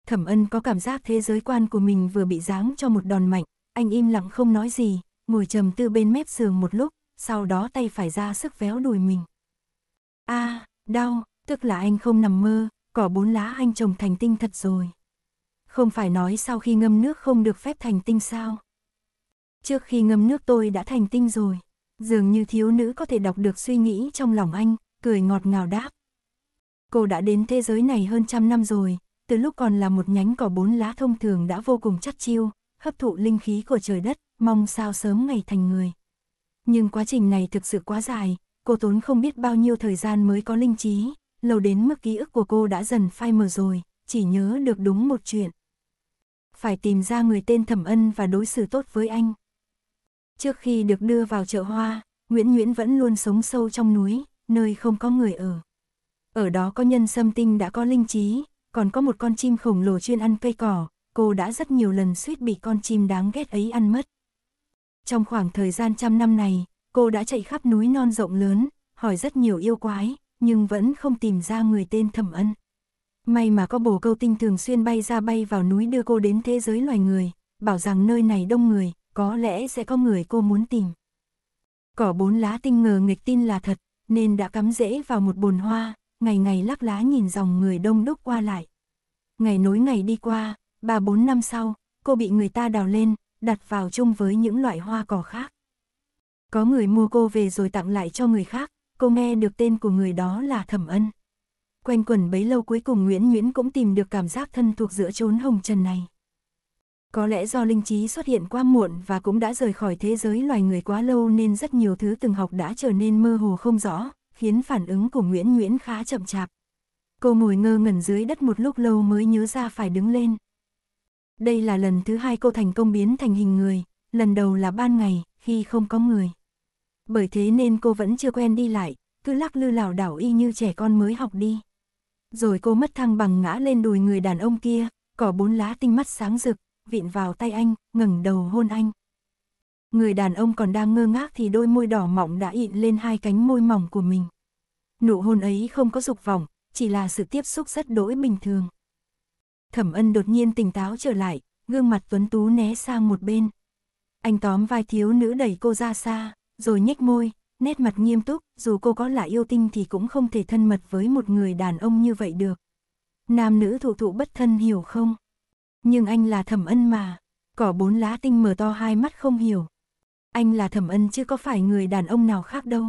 Thẩm ân có cảm giác thế giới quan của mình vừa bị giáng cho một đòn mạnh, anh im lặng không nói gì, ngồi trầm tư bên mép giường một lúc, sau đó tay phải ra sức véo đùi mình. a à, đau, tức là anh không nằm mơ, cỏ bốn lá anh trồng thành tinh thật rồi. Không phải nói sau khi ngâm nước không được phép thành tinh sao? Trước khi ngâm nước tôi đã thành tinh rồi. Dường như thiếu nữ có thể đọc được suy nghĩ trong lòng anh, cười ngọt ngào đáp. Cô đã đến thế giới này hơn trăm năm rồi, từ lúc còn là một nhánh cỏ bốn lá thông thường đã vô cùng chắc chiêu, hấp thụ linh khí của trời đất, mong sao sớm ngày thành người. Nhưng quá trình này thực sự quá dài, cô tốn không biết bao nhiêu thời gian mới có linh trí, lâu đến mức ký ức của cô đã dần phai mờ rồi, chỉ nhớ được đúng một chuyện. Phải tìm ra người tên Thẩm Ân và đối xử tốt với anh. Trước khi được đưa vào chợ hoa, Nguyễn Nguyễn vẫn luôn sống sâu trong núi, nơi không có người ở. Ở đó có nhân sâm tinh đã có linh trí, còn có một con chim khổng lồ chuyên ăn cây cỏ, cô đã rất nhiều lần suýt bị con chim đáng ghét ấy ăn mất. Trong khoảng thời gian trăm năm này, cô đã chạy khắp núi non rộng lớn, hỏi rất nhiều yêu quái, nhưng vẫn không tìm ra người tên thẩm ân. May mà có bồ câu tinh thường xuyên bay ra bay vào núi đưa cô đến thế giới loài người, bảo rằng nơi này đông người, có lẽ sẽ có người cô muốn tìm. Cỏ bốn lá tinh ngờ nghịch tin là thật, nên đã cắm rễ vào một bồn hoa, ngày ngày lắc lá nhìn dòng người đông đúc qua lại. Ngày nối ngày đi qua, Ba bốn năm sau, cô bị người ta đào lên, đặt vào chung với những loại hoa cỏ khác. Có người mua cô về rồi tặng lại cho người khác, cô nghe được tên của người đó là Thẩm Ân. Quanh quẩn bấy lâu cuối cùng Nguyễn Nguyễn cũng tìm được cảm giác thân thuộc giữa chốn hồng trần này. Có lẽ do linh trí xuất hiện quá muộn và cũng đã rời khỏi thế giới loài người quá lâu nên rất nhiều thứ từng học đã trở nên mơ hồ không rõ, khiến phản ứng của Nguyễn Nguyễn khá chậm chạp. Cô ngồi ngơ ngẩn dưới đất một lúc lâu mới nhớ ra phải đứng lên. Đây là lần thứ hai cô thành công biến thành hình người, lần đầu là ban ngày, khi không có người. Bởi thế nên cô vẫn chưa quen đi lại, cứ lắc lư lảo đảo y như trẻ con mới học đi. Rồi cô mất thăng bằng ngã lên đùi người đàn ông kia, cỏ bốn lá tinh mắt sáng rực, vịn vào tay anh, ngẩng đầu hôn anh. Người đàn ông còn đang ngơ ngác thì đôi môi đỏ mọng đã ịn lên hai cánh môi mỏng của mình. Nụ hôn ấy không có dục vọng, chỉ là sự tiếp xúc rất đỗi bình thường. Thẩm ân đột nhiên tỉnh táo trở lại, gương mặt tuấn tú né sang một bên. Anh tóm vai thiếu nữ đẩy cô ra xa, rồi nhếch môi, nét mặt nghiêm túc, dù cô có là yêu tinh thì cũng không thể thân mật với một người đàn ông như vậy được. Nam nữ thụ thụ bất thân hiểu không? Nhưng anh là thẩm ân mà, cỏ bốn lá tinh mở to hai mắt không hiểu. Anh là thẩm ân chứ có phải người đàn ông nào khác đâu.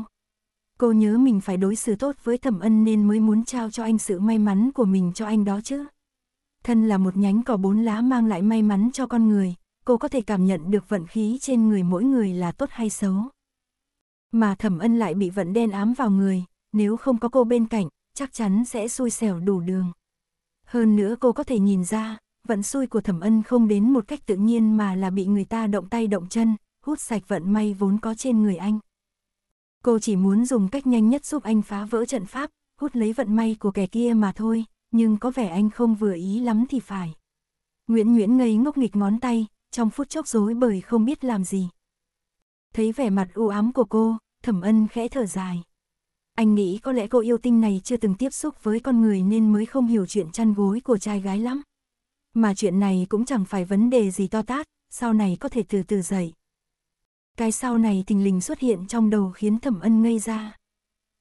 Cô nhớ mình phải đối xử tốt với thẩm ân nên mới muốn trao cho anh sự may mắn của mình cho anh đó chứ thân là một nhánh cỏ bốn lá mang lại may mắn cho con người, cô có thể cảm nhận được vận khí trên người mỗi người là tốt hay xấu. Mà thẩm ân lại bị vận đen ám vào người, nếu không có cô bên cạnh, chắc chắn sẽ xui xẻo đủ đường. Hơn nữa cô có thể nhìn ra, vận xui của thẩm ân không đến một cách tự nhiên mà là bị người ta động tay động chân, hút sạch vận may vốn có trên người anh. Cô chỉ muốn dùng cách nhanh nhất giúp anh phá vỡ trận pháp, hút lấy vận may của kẻ kia mà thôi, nhưng có vẻ anh không vừa ý lắm thì phải. Nguyễn Nguyễn ngây ngốc nghịch ngón tay, trong phút chốc rối bời không biết làm gì. Thấy vẻ mặt u ám của cô, thẩm ân khẽ thở dài. Anh nghĩ có lẽ cô yêu tinh này chưa từng tiếp xúc với con người nên mới không hiểu chuyện chăn gối của trai gái lắm. Mà chuyện này cũng chẳng phải vấn đề gì to tát, sau này có thể từ từ dậy. Cái sau này tình lình xuất hiện trong đầu khiến thẩm ân ngây ra.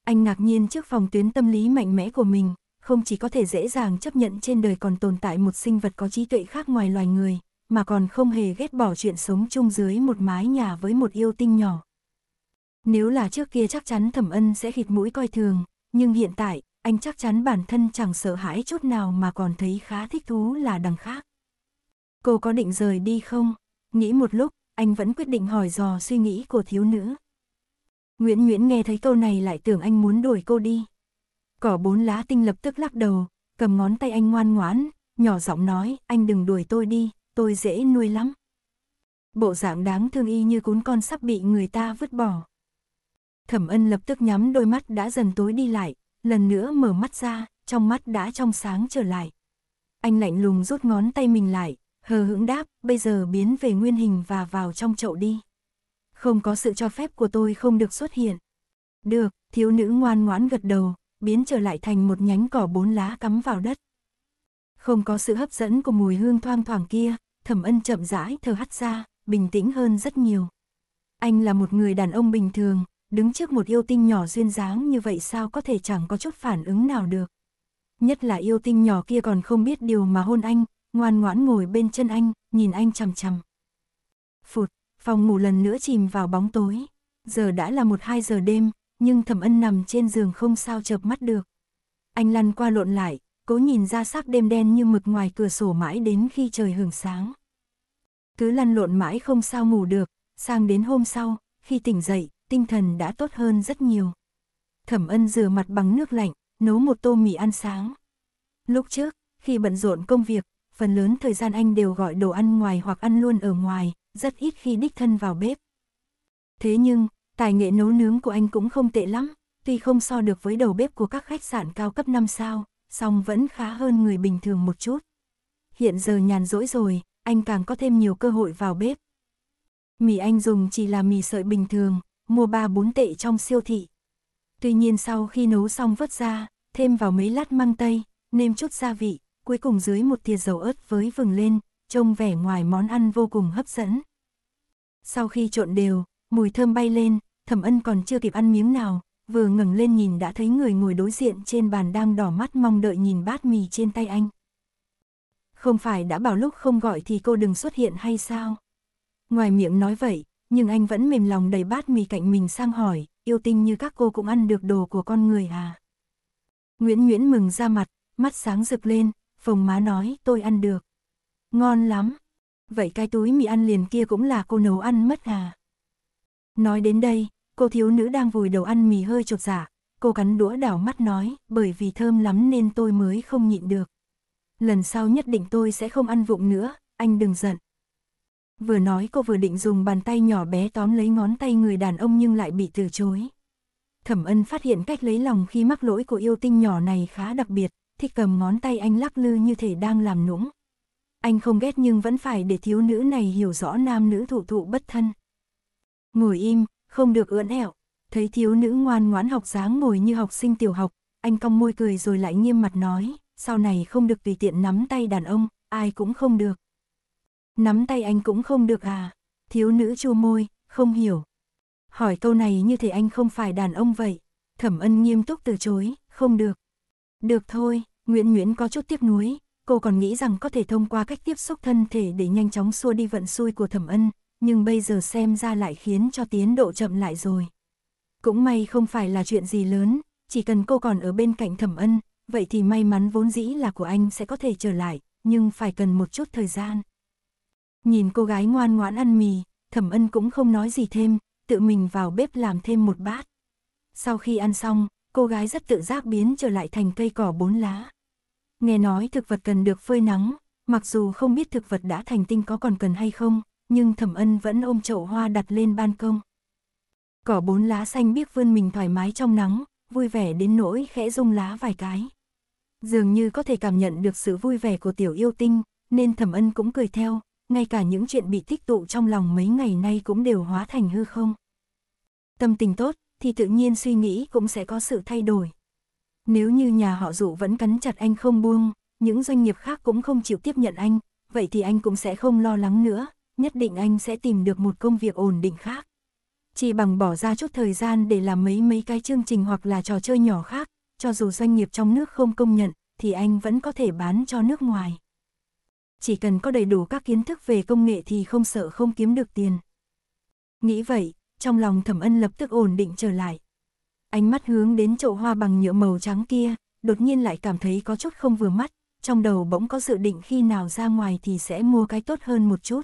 Anh ngạc nhiên trước phòng tuyến tâm lý mạnh mẽ của mình, không chỉ có thể dễ dàng chấp nhận trên đời còn tồn tại một sinh vật có trí tuệ khác ngoài loài người, mà còn không hề ghét bỏ chuyện sống chung dưới một mái nhà với một yêu tinh nhỏ. Nếu là trước kia chắc chắn thẩm ân sẽ khịt mũi coi thường, nhưng hiện tại, anh chắc chắn bản thân chẳng sợ hãi chút nào mà còn thấy khá thích thú là đằng khác. Cô có định rời đi không? Nghĩ một lúc, anh vẫn quyết định hỏi dò suy nghĩ của thiếu nữ. Nguyễn Nguyễn nghe thấy câu này lại tưởng anh muốn đuổi cô đi, Cỏ bốn lá tinh lập tức lắc đầu, cầm ngón tay anh ngoan ngoãn, nhỏ giọng nói, anh đừng đuổi tôi đi, tôi dễ nuôi lắm. Bộ dạng đáng thương y như cún con sắp bị người ta vứt bỏ. Thẩm ân lập tức nhắm đôi mắt đã dần tối đi lại, lần nữa mở mắt ra, trong mắt đã trong sáng trở lại. Anh lạnh lùng rút ngón tay mình lại, hờ hững đáp, bây giờ biến về nguyên hình và vào trong chậu đi. Không có sự cho phép của tôi không được xuất hiện. Được, thiếu nữ ngoan ngoãn gật đầu, biến trở lại thành một nhánh cỏ bốn lá cắm vào đất. Không có sự hấp dẫn của mùi hương thoang thoảng kia, thẩm ân chậm rãi thở hắt ra, bình tĩnh hơn rất nhiều. Anh là một người đàn ông bình thường, đứng trước một yêu tinh nhỏ duyên dáng như vậy sao có thể chẳng có chút phản ứng nào được. Nhất là yêu tinh nhỏ kia còn không biết điều mà hôn anh, ngoan ngoãn ngồi bên chân anh, nhìn anh chằm chằm. Phụt, phòng ngủ lần nữa chìm vào bóng tối. Giờ đã là một hai giờ đêm, nhưng thẩm ân nằm trên giường không sao chợp mắt được. Anh lăn qua lộn lại, cố nhìn ra sắc đêm đen như mực ngoài cửa sổ mãi đến khi trời hưởng sáng. Cứ lăn lộn mãi không sao ngủ được, sang đến hôm sau, khi tỉnh dậy, tinh thần đã tốt hơn rất nhiều. Thẩm ân rửa mặt bằng nước lạnh, nấu một tô mì ăn sáng. Lúc trước, khi bận rộn công việc, phần lớn thời gian anh đều gọi đồ ăn ngoài hoặc ăn luôn ở ngoài, rất ít khi đích thân vào bếp. Thế nhưng, Tài nghệ nấu nướng của anh cũng không tệ lắm, tuy không so được với đầu bếp của các khách sạn cao cấp 5 sao, song vẫn khá hơn người bình thường một chút. Hiện giờ nhàn rỗi rồi, anh càng có thêm nhiều cơ hội vào bếp. Mì anh dùng chỉ là mì sợi bình thường, mua 3-4 tệ trong siêu thị. Tuy nhiên sau khi nấu xong vớt ra, thêm vào mấy lát măng tây, nêm chút gia vị, cuối cùng dưới một thìa dầu ớt với vừng lên, trông vẻ ngoài món ăn vô cùng hấp dẫn. Sau khi trộn đều, mùi thơm bay lên, thẩm ân còn chưa kịp ăn miếng nào, vừa ngẩng lên nhìn đã thấy người ngồi đối diện trên bàn đang đỏ mắt mong đợi nhìn bát mì trên tay anh. Không phải đã bảo lúc không gọi thì cô đừng xuất hiện hay sao? Ngoài miệng nói vậy, nhưng anh vẫn mềm lòng đầy bát mì cạnh mình sang hỏi, yêu tinh như các cô cũng ăn được đồ của con người à? Nguyễn Nguyễn mừng ra mặt, mắt sáng rực lên, phồng má nói tôi ăn được. Ngon lắm, vậy cái túi mì ăn liền kia cũng là cô nấu ăn mất à? Nói đến đây, Cô thiếu nữ đang vùi đầu ăn mì hơi chột giả, dạ. cô cắn đũa đảo mắt nói, bởi vì thơm lắm nên tôi mới không nhịn được. Lần sau nhất định tôi sẽ không ăn vụng nữa, anh đừng giận. Vừa nói cô vừa định dùng bàn tay nhỏ bé tóm lấy ngón tay người đàn ông nhưng lại bị từ chối. Thẩm ân phát hiện cách lấy lòng khi mắc lỗi của yêu tinh nhỏ này khá đặc biệt, thích cầm ngón tay anh lắc lư như thể đang làm nũng. Anh không ghét nhưng vẫn phải để thiếu nữ này hiểu rõ nam nữ thụ thụ bất thân. Ngồi im, không được ưỡn ẹo. Thấy thiếu nữ ngoan ngoãn học dáng ngồi như học sinh tiểu học, anh cong môi cười rồi lại nghiêm mặt nói, sau này không được tùy tiện nắm tay đàn ông, ai cũng không được. Nắm tay anh cũng không được à? Thiếu nữ chua môi, không hiểu. Hỏi câu này như thể anh không phải đàn ông vậy. Thẩm ân nghiêm túc từ chối, không được. Được thôi, Nguyễn Nguyễn có chút tiếc nuối, cô còn nghĩ rằng có thể thông qua cách tiếp xúc thân thể để nhanh chóng xua đi vận xui của thẩm ân, nhưng bây giờ xem ra lại khiến cho tiến độ chậm lại rồi. Cũng may không phải là chuyện gì lớn, chỉ cần cô còn ở bên cạnh thẩm ân, vậy thì may mắn vốn dĩ là của anh sẽ có thể trở lại, nhưng phải cần một chút thời gian. Nhìn cô gái ngoan ngoãn ăn mì, thẩm ân cũng không nói gì thêm, tự mình vào bếp làm thêm một bát. Sau khi ăn xong, cô gái rất tự giác biến trở lại thành cây cỏ bốn lá. Nghe nói thực vật cần được phơi nắng, mặc dù không biết thực vật đã thành tinh có còn cần hay không, nhưng thẩm ân vẫn ôm chậu hoa đặt lên ban công. Cỏ bốn lá xanh biếc vươn mình thoải mái trong nắng, vui vẻ đến nỗi khẽ rung lá vài cái. Dường như có thể cảm nhận được sự vui vẻ của tiểu yêu tinh, nên thẩm ân cũng cười theo, ngay cả những chuyện bị tích tụ trong lòng mấy ngày nay cũng đều hóa thành hư không. Tâm tình tốt, thì tự nhiên suy nghĩ cũng sẽ có sự thay đổi. Nếu như nhà họ dụ vẫn cắn chặt anh không buông, những doanh nghiệp khác cũng không chịu tiếp nhận anh, vậy thì anh cũng sẽ không lo lắng nữa, nhất định anh sẽ tìm được một công việc ổn định khác. Chỉ bằng bỏ ra chút thời gian để làm mấy mấy cái chương trình hoặc là trò chơi nhỏ khác, cho dù doanh nghiệp trong nước không công nhận, thì anh vẫn có thể bán cho nước ngoài. Chỉ cần có đầy đủ các kiến thức về công nghệ thì không sợ không kiếm được tiền. Nghĩ vậy, trong lòng thẩm ân lập tức ổn định trở lại. Ánh mắt hướng đến chậu hoa bằng nhựa màu trắng kia, đột nhiên lại cảm thấy có chút không vừa mắt, trong đầu bỗng có dự định khi nào ra ngoài thì sẽ mua cái tốt hơn một chút.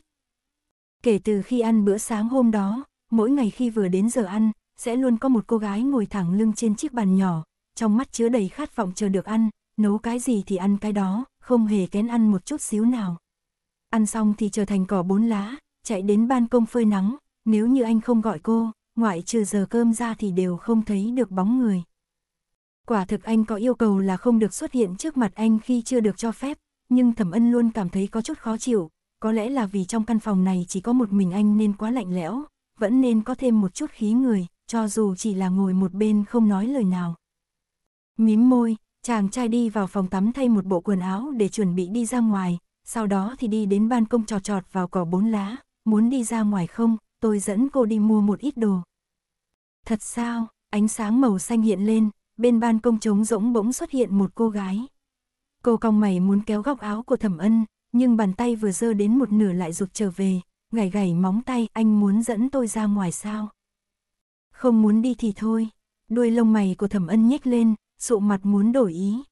Kể từ khi ăn bữa sáng hôm đó, mỗi ngày khi vừa đến giờ ăn, sẽ luôn có một cô gái ngồi thẳng lưng trên chiếc bàn nhỏ, trong mắt chứa đầy khát vọng chờ được ăn, nấu cái gì thì ăn cái đó, không hề kén ăn một chút xíu nào. Ăn xong thì trở thành cỏ bốn lá, chạy đến ban công phơi nắng, nếu như anh không gọi cô, ngoại trừ giờ cơm ra thì đều không thấy được bóng người. Quả thực anh có yêu cầu là không được xuất hiện trước mặt anh khi chưa được cho phép, nhưng Thẩm Ân luôn cảm thấy có chút khó chịu, có lẽ là vì trong căn phòng này chỉ có một mình anh nên quá lạnh lẽo, vẫn nên có thêm một chút khí người, cho dù chỉ là ngồi một bên không nói lời nào. Mím môi, chàng trai đi vào phòng tắm thay một bộ quần áo để chuẩn bị đi ra ngoài, sau đó thì đi đến ban công trò trọt vào cỏ bốn lá, muốn đi ra ngoài không, tôi dẫn cô đi mua một ít đồ. Thật sao, ánh sáng màu xanh hiện lên, bên ban công trống rỗng bỗng xuất hiện một cô gái. Cô cong mày muốn kéo góc áo của thẩm ân, nhưng bàn tay vừa dơ đến một nửa lại rụt trở về, gảy gảy móng tay, anh muốn dẫn tôi ra ngoài sao? Không muốn đi thì thôi, đuôi lông mày của thẩm ân nhếch lên, sụ mặt muốn đổi ý.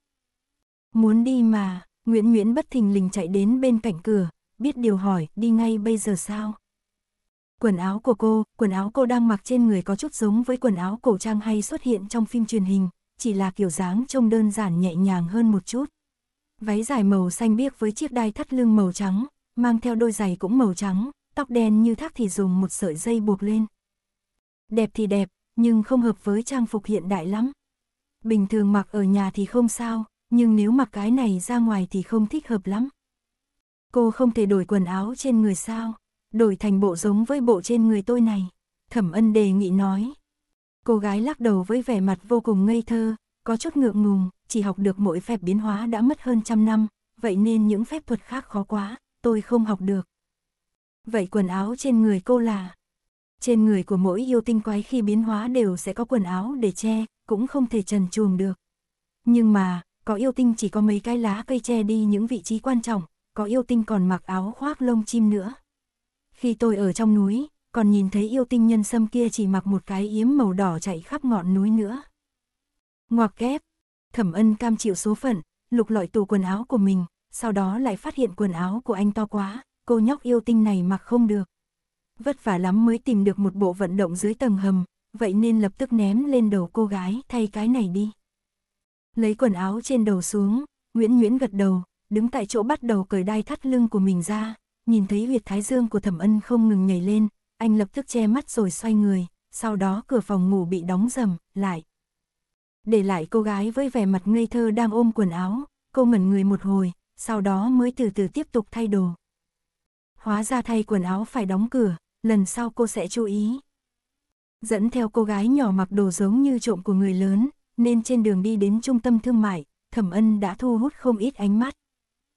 Muốn đi mà, Nguyễn Nguyễn bất thình lình chạy đến bên cạnh cửa, biết điều hỏi, đi ngay bây giờ sao? Quần áo của cô, quần áo cô đang mặc trên người có chút giống với quần áo cổ trang hay xuất hiện trong phim truyền hình, chỉ là kiểu dáng trông đơn giản nhẹ nhàng hơn một chút váy dài màu xanh biếc với chiếc đai thắt lưng màu trắng, mang theo đôi giày cũng màu trắng, tóc đen như thác thì dùng một sợi dây buộc lên. Đẹp thì đẹp, nhưng không hợp với trang phục hiện đại lắm. Bình thường mặc ở nhà thì không sao, nhưng nếu mặc cái này ra ngoài thì không thích hợp lắm. Cô không thể đổi quần áo trên người sao, đổi thành bộ giống với bộ trên người tôi này. Thẩm ân đề nghị nói. Cô gái lắc đầu với vẻ mặt vô cùng ngây thơ, có chút ngượng ngùng, chỉ học được mỗi phép biến hóa đã mất hơn trăm năm, vậy nên những phép thuật khác khó quá, tôi không học được. Vậy quần áo trên người cô là? Trên người của mỗi yêu tinh quái khi biến hóa đều sẽ có quần áo để che, cũng không thể trần chuồng được. Nhưng mà, có yêu tinh chỉ có mấy cái lá cây che đi những vị trí quan trọng, có yêu tinh còn mặc áo khoác lông chim nữa. Khi tôi ở trong núi, còn nhìn thấy yêu tinh nhân sâm kia chỉ mặc một cái yếm màu đỏ chạy khắp ngọn núi nữa. Ngoặc kép, thẩm ân cam chịu số phận, lục lọi tủ quần áo của mình, sau đó lại phát hiện quần áo của anh to quá, cô nhóc yêu tinh này mặc không được. Vất vả lắm mới tìm được một bộ vận động dưới tầng hầm, vậy nên lập tức ném lên đầu cô gái thay cái này đi. Lấy quần áo trên đầu xuống, Nguyễn Nguyễn gật đầu, đứng tại chỗ bắt đầu cởi đai thắt lưng của mình ra, nhìn thấy huyệt thái dương của thẩm ân không ngừng nhảy lên, anh lập tức che mắt rồi xoay người, sau đó cửa phòng ngủ bị đóng rầm, lại để lại cô gái với vẻ mặt ngây thơ đang ôm quần áo, cô ngẩn người một hồi, sau đó mới từ từ tiếp tục thay đồ. Hóa ra thay quần áo phải đóng cửa, lần sau cô sẽ chú ý. Dẫn theo cô gái nhỏ mặc đồ giống như trộm của người lớn, nên trên đường đi đến trung tâm thương mại, Thẩm Ân đã thu hút không ít ánh mắt.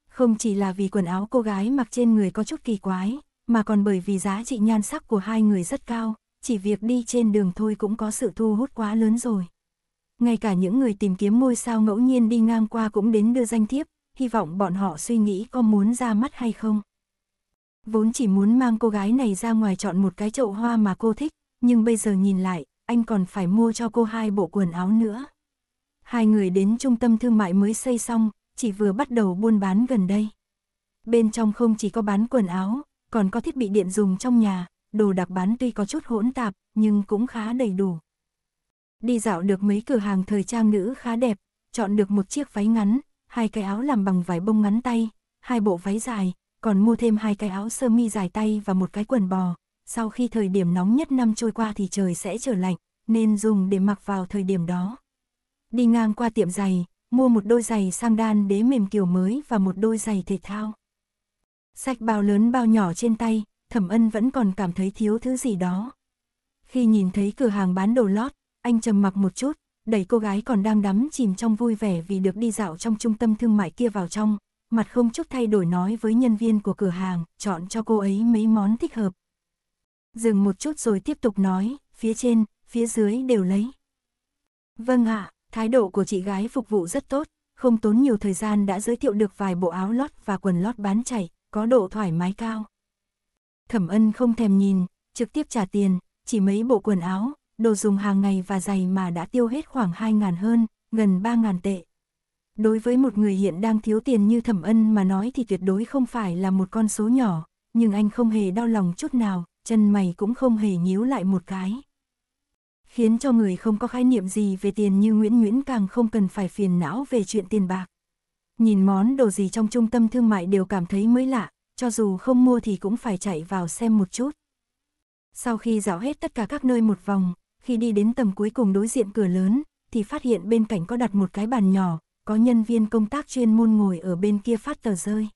Không chỉ là vì quần áo cô gái mặc trên người có chút kỳ quái, mà còn bởi vì giá trị nhan sắc của hai người rất cao, chỉ việc đi trên đường thôi cũng có sự thu hút quá lớn rồi ngay cả những người tìm kiếm ngôi sao ngẫu nhiên đi ngang qua cũng đến đưa danh thiếp, hy vọng bọn họ suy nghĩ có muốn ra mắt hay không. Vốn chỉ muốn mang cô gái này ra ngoài chọn một cái chậu hoa mà cô thích, nhưng bây giờ nhìn lại, anh còn phải mua cho cô hai bộ quần áo nữa. Hai người đến trung tâm thương mại mới xây xong, chỉ vừa bắt đầu buôn bán gần đây. Bên trong không chỉ có bán quần áo, còn có thiết bị điện dùng trong nhà, đồ đặc bán tuy có chút hỗn tạp, nhưng cũng khá đầy đủ. Đi dạo được mấy cửa hàng thời trang nữ khá đẹp, chọn được một chiếc váy ngắn, hai cái áo làm bằng vải bông ngắn tay, hai bộ váy dài, còn mua thêm hai cái áo sơ mi dài tay và một cái quần bò. Sau khi thời điểm nóng nhất năm trôi qua thì trời sẽ trở lạnh, nên dùng để mặc vào thời điểm đó. Đi ngang qua tiệm giày, mua một đôi giày sang đan đế mềm kiểu mới và một đôi giày thể thao. Sách bao lớn bao nhỏ trên tay, thẩm ân vẫn còn cảm thấy thiếu thứ gì đó. Khi nhìn thấy cửa hàng bán đồ lót, anh trầm mặc một chút, đẩy cô gái còn đang đắm chìm trong vui vẻ vì được đi dạo trong trung tâm thương mại kia vào trong, mặt không chút thay đổi nói với nhân viên của cửa hàng, chọn cho cô ấy mấy món thích hợp. Dừng một chút rồi tiếp tục nói, phía trên, phía dưới đều lấy. Vâng ạ, thái độ của chị gái phục vụ rất tốt, không tốn nhiều thời gian đã giới thiệu được vài bộ áo lót và quần lót bán chảy, có độ thoải mái cao. Thẩm ân không thèm nhìn, trực tiếp trả tiền, chỉ mấy bộ quần áo, đồ dùng hàng ngày và giày mà đã tiêu hết khoảng 2.000 hơn, gần 3.000 tệ. Đối với một người hiện đang thiếu tiền như thẩm ân mà nói thì tuyệt đối không phải là một con số nhỏ, nhưng anh không hề đau lòng chút nào, chân mày cũng không hề nhíu lại một cái. Khiến cho người không có khái niệm gì về tiền như Nguyễn Nguyễn càng không cần phải phiền não về chuyện tiền bạc. Nhìn món đồ gì trong trung tâm thương mại đều cảm thấy mới lạ, cho dù không mua thì cũng phải chạy vào xem một chút. Sau khi dạo hết tất cả các nơi một vòng, khi đi đến tầm cuối cùng đối diện cửa lớn, thì phát hiện bên cạnh có đặt một cái bàn nhỏ, có nhân viên công tác chuyên môn ngồi ở bên kia phát tờ rơi.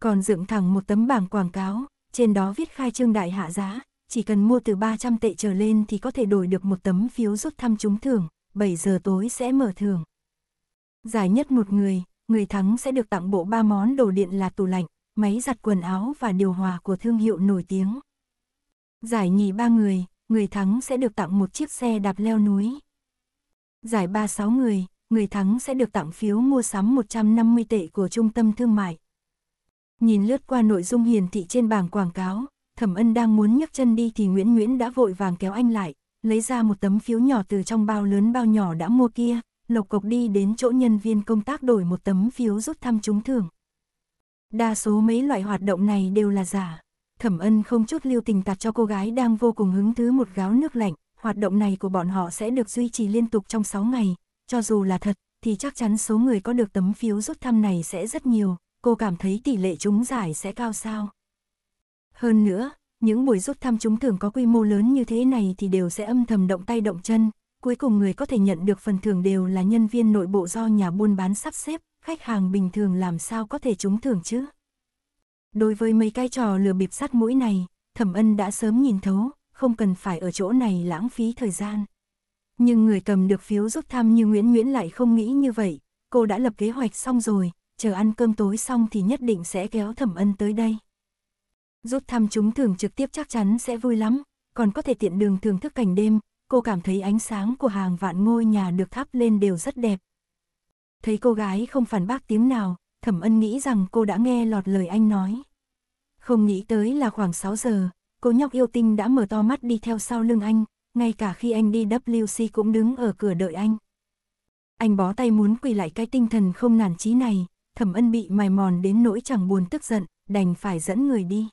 Còn dựng thẳng một tấm bảng quảng cáo, trên đó viết khai trương đại hạ giá, chỉ cần mua từ 300 tệ trở lên thì có thể đổi được một tấm phiếu rút thăm trúng thưởng, 7 giờ tối sẽ mở thưởng. Giải nhất một người, người thắng sẽ được tặng bộ 3 món đồ điện là tủ lạnh, máy giặt quần áo và điều hòa của thương hiệu nổi tiếng. Giải nhì ba người, người thắng sẽ được tặng một chiếc xe đạp leo núi. Giải 36 người, người thắng sẽ được tặng phiếu mua sắm 150 tệ của trung tâm thương mại. Nhìn lướt qua nội dung hiển thị trên bảng quảng cáo, Thẩm Ân đang muốn nhấc chân đi thì Nguyễn Nguyễn đã vội vàng kéo anh lại, lấy ra một tấm phiếu nhỏ từ trong bao lớn bao nhỏ đã mua kia, lộc cộc đi đến chỗ nhân viên công tác đổi một tấm phiếu rút thăm trúng thưởng. Đa số mấy loại hoạt động này đều là giả. Thẩm ân không chút lưu tình tạt cho cô gái đang vô cùng hứng thứ một gáo nước lạnh, hoạt động này của bọn họ sẽ được duy trì liên tục trong 6 ngày, cho dù là thật, thì chắc chắn số người có được tấm phiếu rút thăm này sẽ rất nhiều, cô cảm thấy tỷ lệ trúng giải sẽ cao sao. Hơn nữa, những buổi rút thăm chúng thường có quy mô lớn như thế này thì đều sẽ âm thầm động tay động chân, cuối cùng người có thể nhận được phần thưởng đều là nhân viên nội bộ do nhà buôn bán sắp xếp, khách hàng bình thường làm sao có thể trúng thưởng chứ. Đối với mấy cái trò lừa bịp sắt mũi này, thẩm ân đã sớm nhìn thấu, không cần phải ở chỗ này lãng phí thời gian. Nhưng người cầm được phiếu giúp thăm như Nguyễn Nguyễn lại không nghĩ như vậy, cô đã lập kế hoạch xong rồi, chờ ăn cơm tối xong thì nhất định sẽ kéo thẩm ân tới đây. Rút thăm chúng thường trực tiếp chắc chắn sẽ vui lắm, còn có thể tiện đường thưởng thức cảnh đêm, cô cảm thấy ánh sáng của hàng vạn ngôi nhà được thắp lên đều rất đẹp. Thấy cô gái không phản bác tiếng nào, thẩm ân nghĩ rằng cô đã nghe lọt lời anh nói. Không nghĩ tới là khoảng 6 giờ, cô nhóc yêu tinh đã mở to mắt đi theo sau lưng anh, ngay cả khi anh đi WC cũng đứng ở cửa đợi anh. Anh bó tay muốn quỳ lại cái tinh thần không nản chí này, thẩm ân bị mài mòn đến nỗi chẳng buồn tức giận, đành phải dẫn người đi.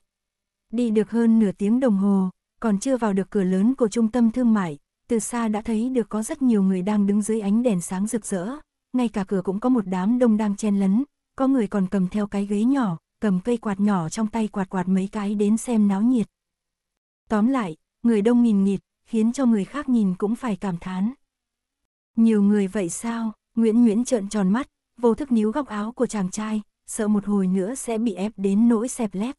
Đi được hơn nửa tiếng đồng hồ, còn chưa vào được cửa lớn của trung tâm thương mại, từ xa đã thấy được có rất nhiều người đang đứng dưới ánh đèn sáng rực rỡ, ngay cả cửa cũng có một đám đông đang chen lấn, có người còn cầm theo cái ghế nhỏ, cầm cây quạt nhỏ trong tay quạt quạt mấy cái đến xem náo nhiệt. Tóm lại, người đông nghìn nghịt, khiến cho người khác nhìn cũng phải cảm thán. Nhiều người vậy sao, Nguyễn Nguyễn trợn tròn mắt, vô thức níu góc áo của chàng trai, sợ một hồi nữa sẽ bị ép đến nỗi xẹp lép.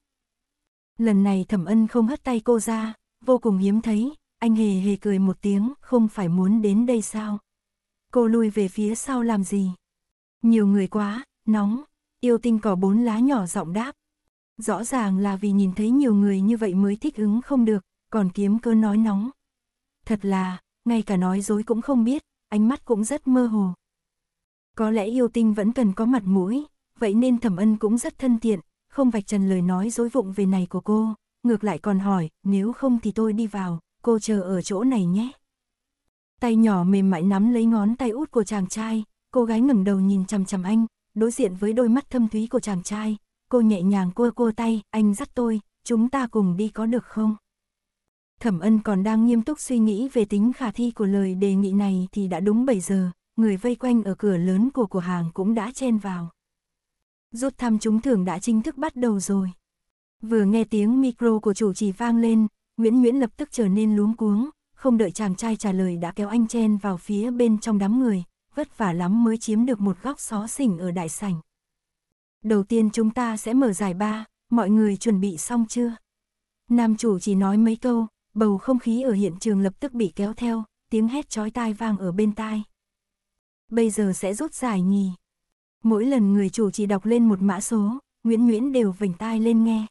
Lần này thẩm ân không hất tay cô ra, vô cùng hiếm thấy, anh hề hề cười một tiếng, không phải muốn đến đây sao. Cô lui về phía sau làm gì? Nhiều người quá, nóng, yêu tinh cỏ bốn lá nhỏ giọng đáp. Rõ ràng là vì nhìn thấy nhiều người như vậy mới thích ứng không được, còn kiếm cơ nói nóng. Thật là, ngay cả nói dối cũng không biết, ánh mắt cũng rất mơ hồ. Có lẽ yêu tinh vẫn cần có mặt mũi, vậy nên thẩm ân cũng rất thân thiện, không vạch trần lời nói dối vụng về này của cô, ngược lại còn hỏi, nếu không thì tôi đi vào, cô chờ ở chỗ này nhé. Tay nhỏ mềm mại nắm lấy ngón tay út của chàng trai, cô gái ngẩng đầu nhìn chằm chằm anh, đối diện với đôi mắt thâm thúy của chàng trai, cô nhẹ nhàng cua cua tay, anh dắt tôi, chúng ta cùng đi có được không? Thẩm ân còn đang nghiêm túc suy nghĩ về tính khả thi của lời đề nghị này thì đã đúng 7 giờ, người vây quanh ở cửa lớn của cửa hàng cũng đã chen vào. Rút thăm trúng thưởng đã chính thức bắt đầu rồi. Vừa nghe tiếng micro của chủ trì vang lên, Nguyễn Nguyễn lập tức trở nên luống cuống, không đợi chàng trai trả lời đã kéo anh chen vào phía bên trong đám người, vất vả lắm mới chiếm được một góc xó xỉnh ở đại sảnh. Đầu tiên chúng ta sẽ mở giải ba, mọi người chuẩn bị xong chưa? Nam chủ chỉ nói mấy câu, bầu không khí ở hiện trường lập tức bị kéo theo, tiếng hét chói tai vang ở bên tai. Bây giờ sẽ rút giải nhì. Mỗi lần người chủ chỉ đọc lên một mã số, Nguyễn Nguyễn đều vành tai lên nghe.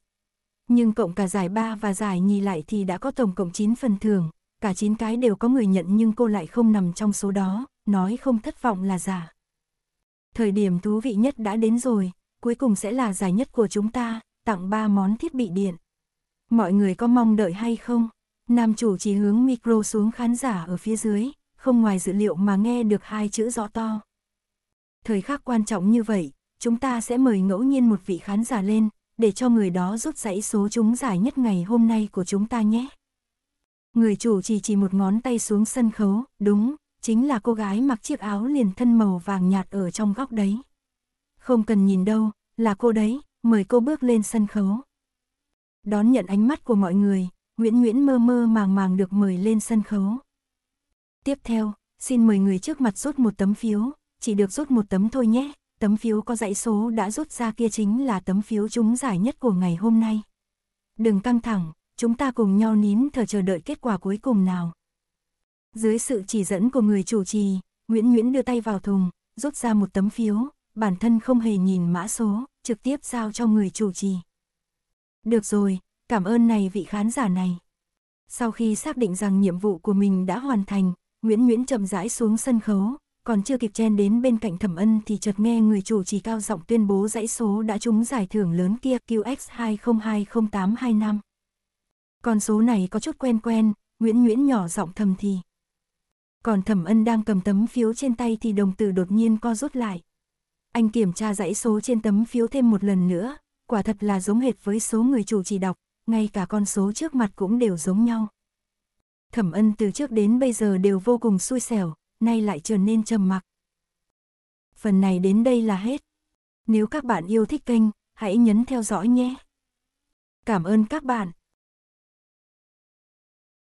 Nhưng cộng cả giải ba và giải nhì lại thì đã có tổng cộng 9 phần thưởng, cả 9 cái đều có người nhận nhưng cô lại không nằm trong số đó, nói không thất vọng là giả. Thời điểm thú vị nhất đã đến rồi, cuối cùng sẽ là giải nhất của chúng ta, tặng 3 món thiết bị điện. Mọi người có mong đợi hay không? Nam chủ chỉ hướng micro xuống khán giả ở phía dưới, không ngoài dữ liệu mà nghe được hai chữ rõ to. Thời khắc quan trọng như vậy, chúng ta sẽ mời ngẫu nhiên một vị khán giả lên, để cho người đó rút dãy số chúng giải nhất ngày hôm nay của chúng ta nhé. Người chủ chỉ chỉ một ngón tay xuống sân khấu, đúng, chính là cô gái mặc chiếc áo liền thân màu vàng nhạt ở trong góc đấy. Không cần nhìn đâu, là cô đấy, mời cô bước lên sân khấu. Đón nhận ánh mắt của mọi người, Nguyễn Nguyễn mơ mơ màng màng được mời lên sân khấu. Tiếp theo, xin mời người trước mặt rút một tấm phiếu, chỉ được rút một tấm thôi nhé, tấm phiếu có dãy số đã rút ra kia chính là tấm phiếu trúng giải nhất của ngày hôm nay. Đừng căng thẳng, chúng ta cùng nhau nín thở chờ đợi kết quả cuối cùng nào. Dưới sự chỉ dẫn của người chủ trì, Nguyễn Nguyễn đưa tay vào thùng, rút ra một tấm phiếu, bản thân không hề nhìn mã số, trực tiếp giao cho người chủ trì. Được rồi, cảm ơn này vị khán giả này. Sau khi xác định rằng nhiệm vụ của mình đã hoàn thành, Nguyễn Nguyễn chậm rãi xuống sân khấu, còn chưa kịp chen đến bên cạnh Thẩm Ân thì chợt nghe người chủ trì cao giọng tuyên bố dãy số đã trúng giải thưởng lớn kia QX20202825. con số này có chút quen quen, Nguyễn Nguyễn nhỏ giọng thầm thì. Còn thẩm ân đang cầm tấm phiếu trên tay thì đồng tử đột nhiên co rút lại. Anh kiểm tra dãy số trên tấm phiếu thêm một lần nữa, quả thật là giống hệt với số người chủ chỉ đọc, ngay cả con số trước mặt cũng đều giống nhau. Thẩm ân từ trước đến bây giờ đều vô cùng xui xẻo, nay lại trở nên trầm mặc. Phần này đến đây là hết. Nếu các bạn yêu thích kênh, hãy nhấn theo dõi nhé. Cảm ơn các bạn.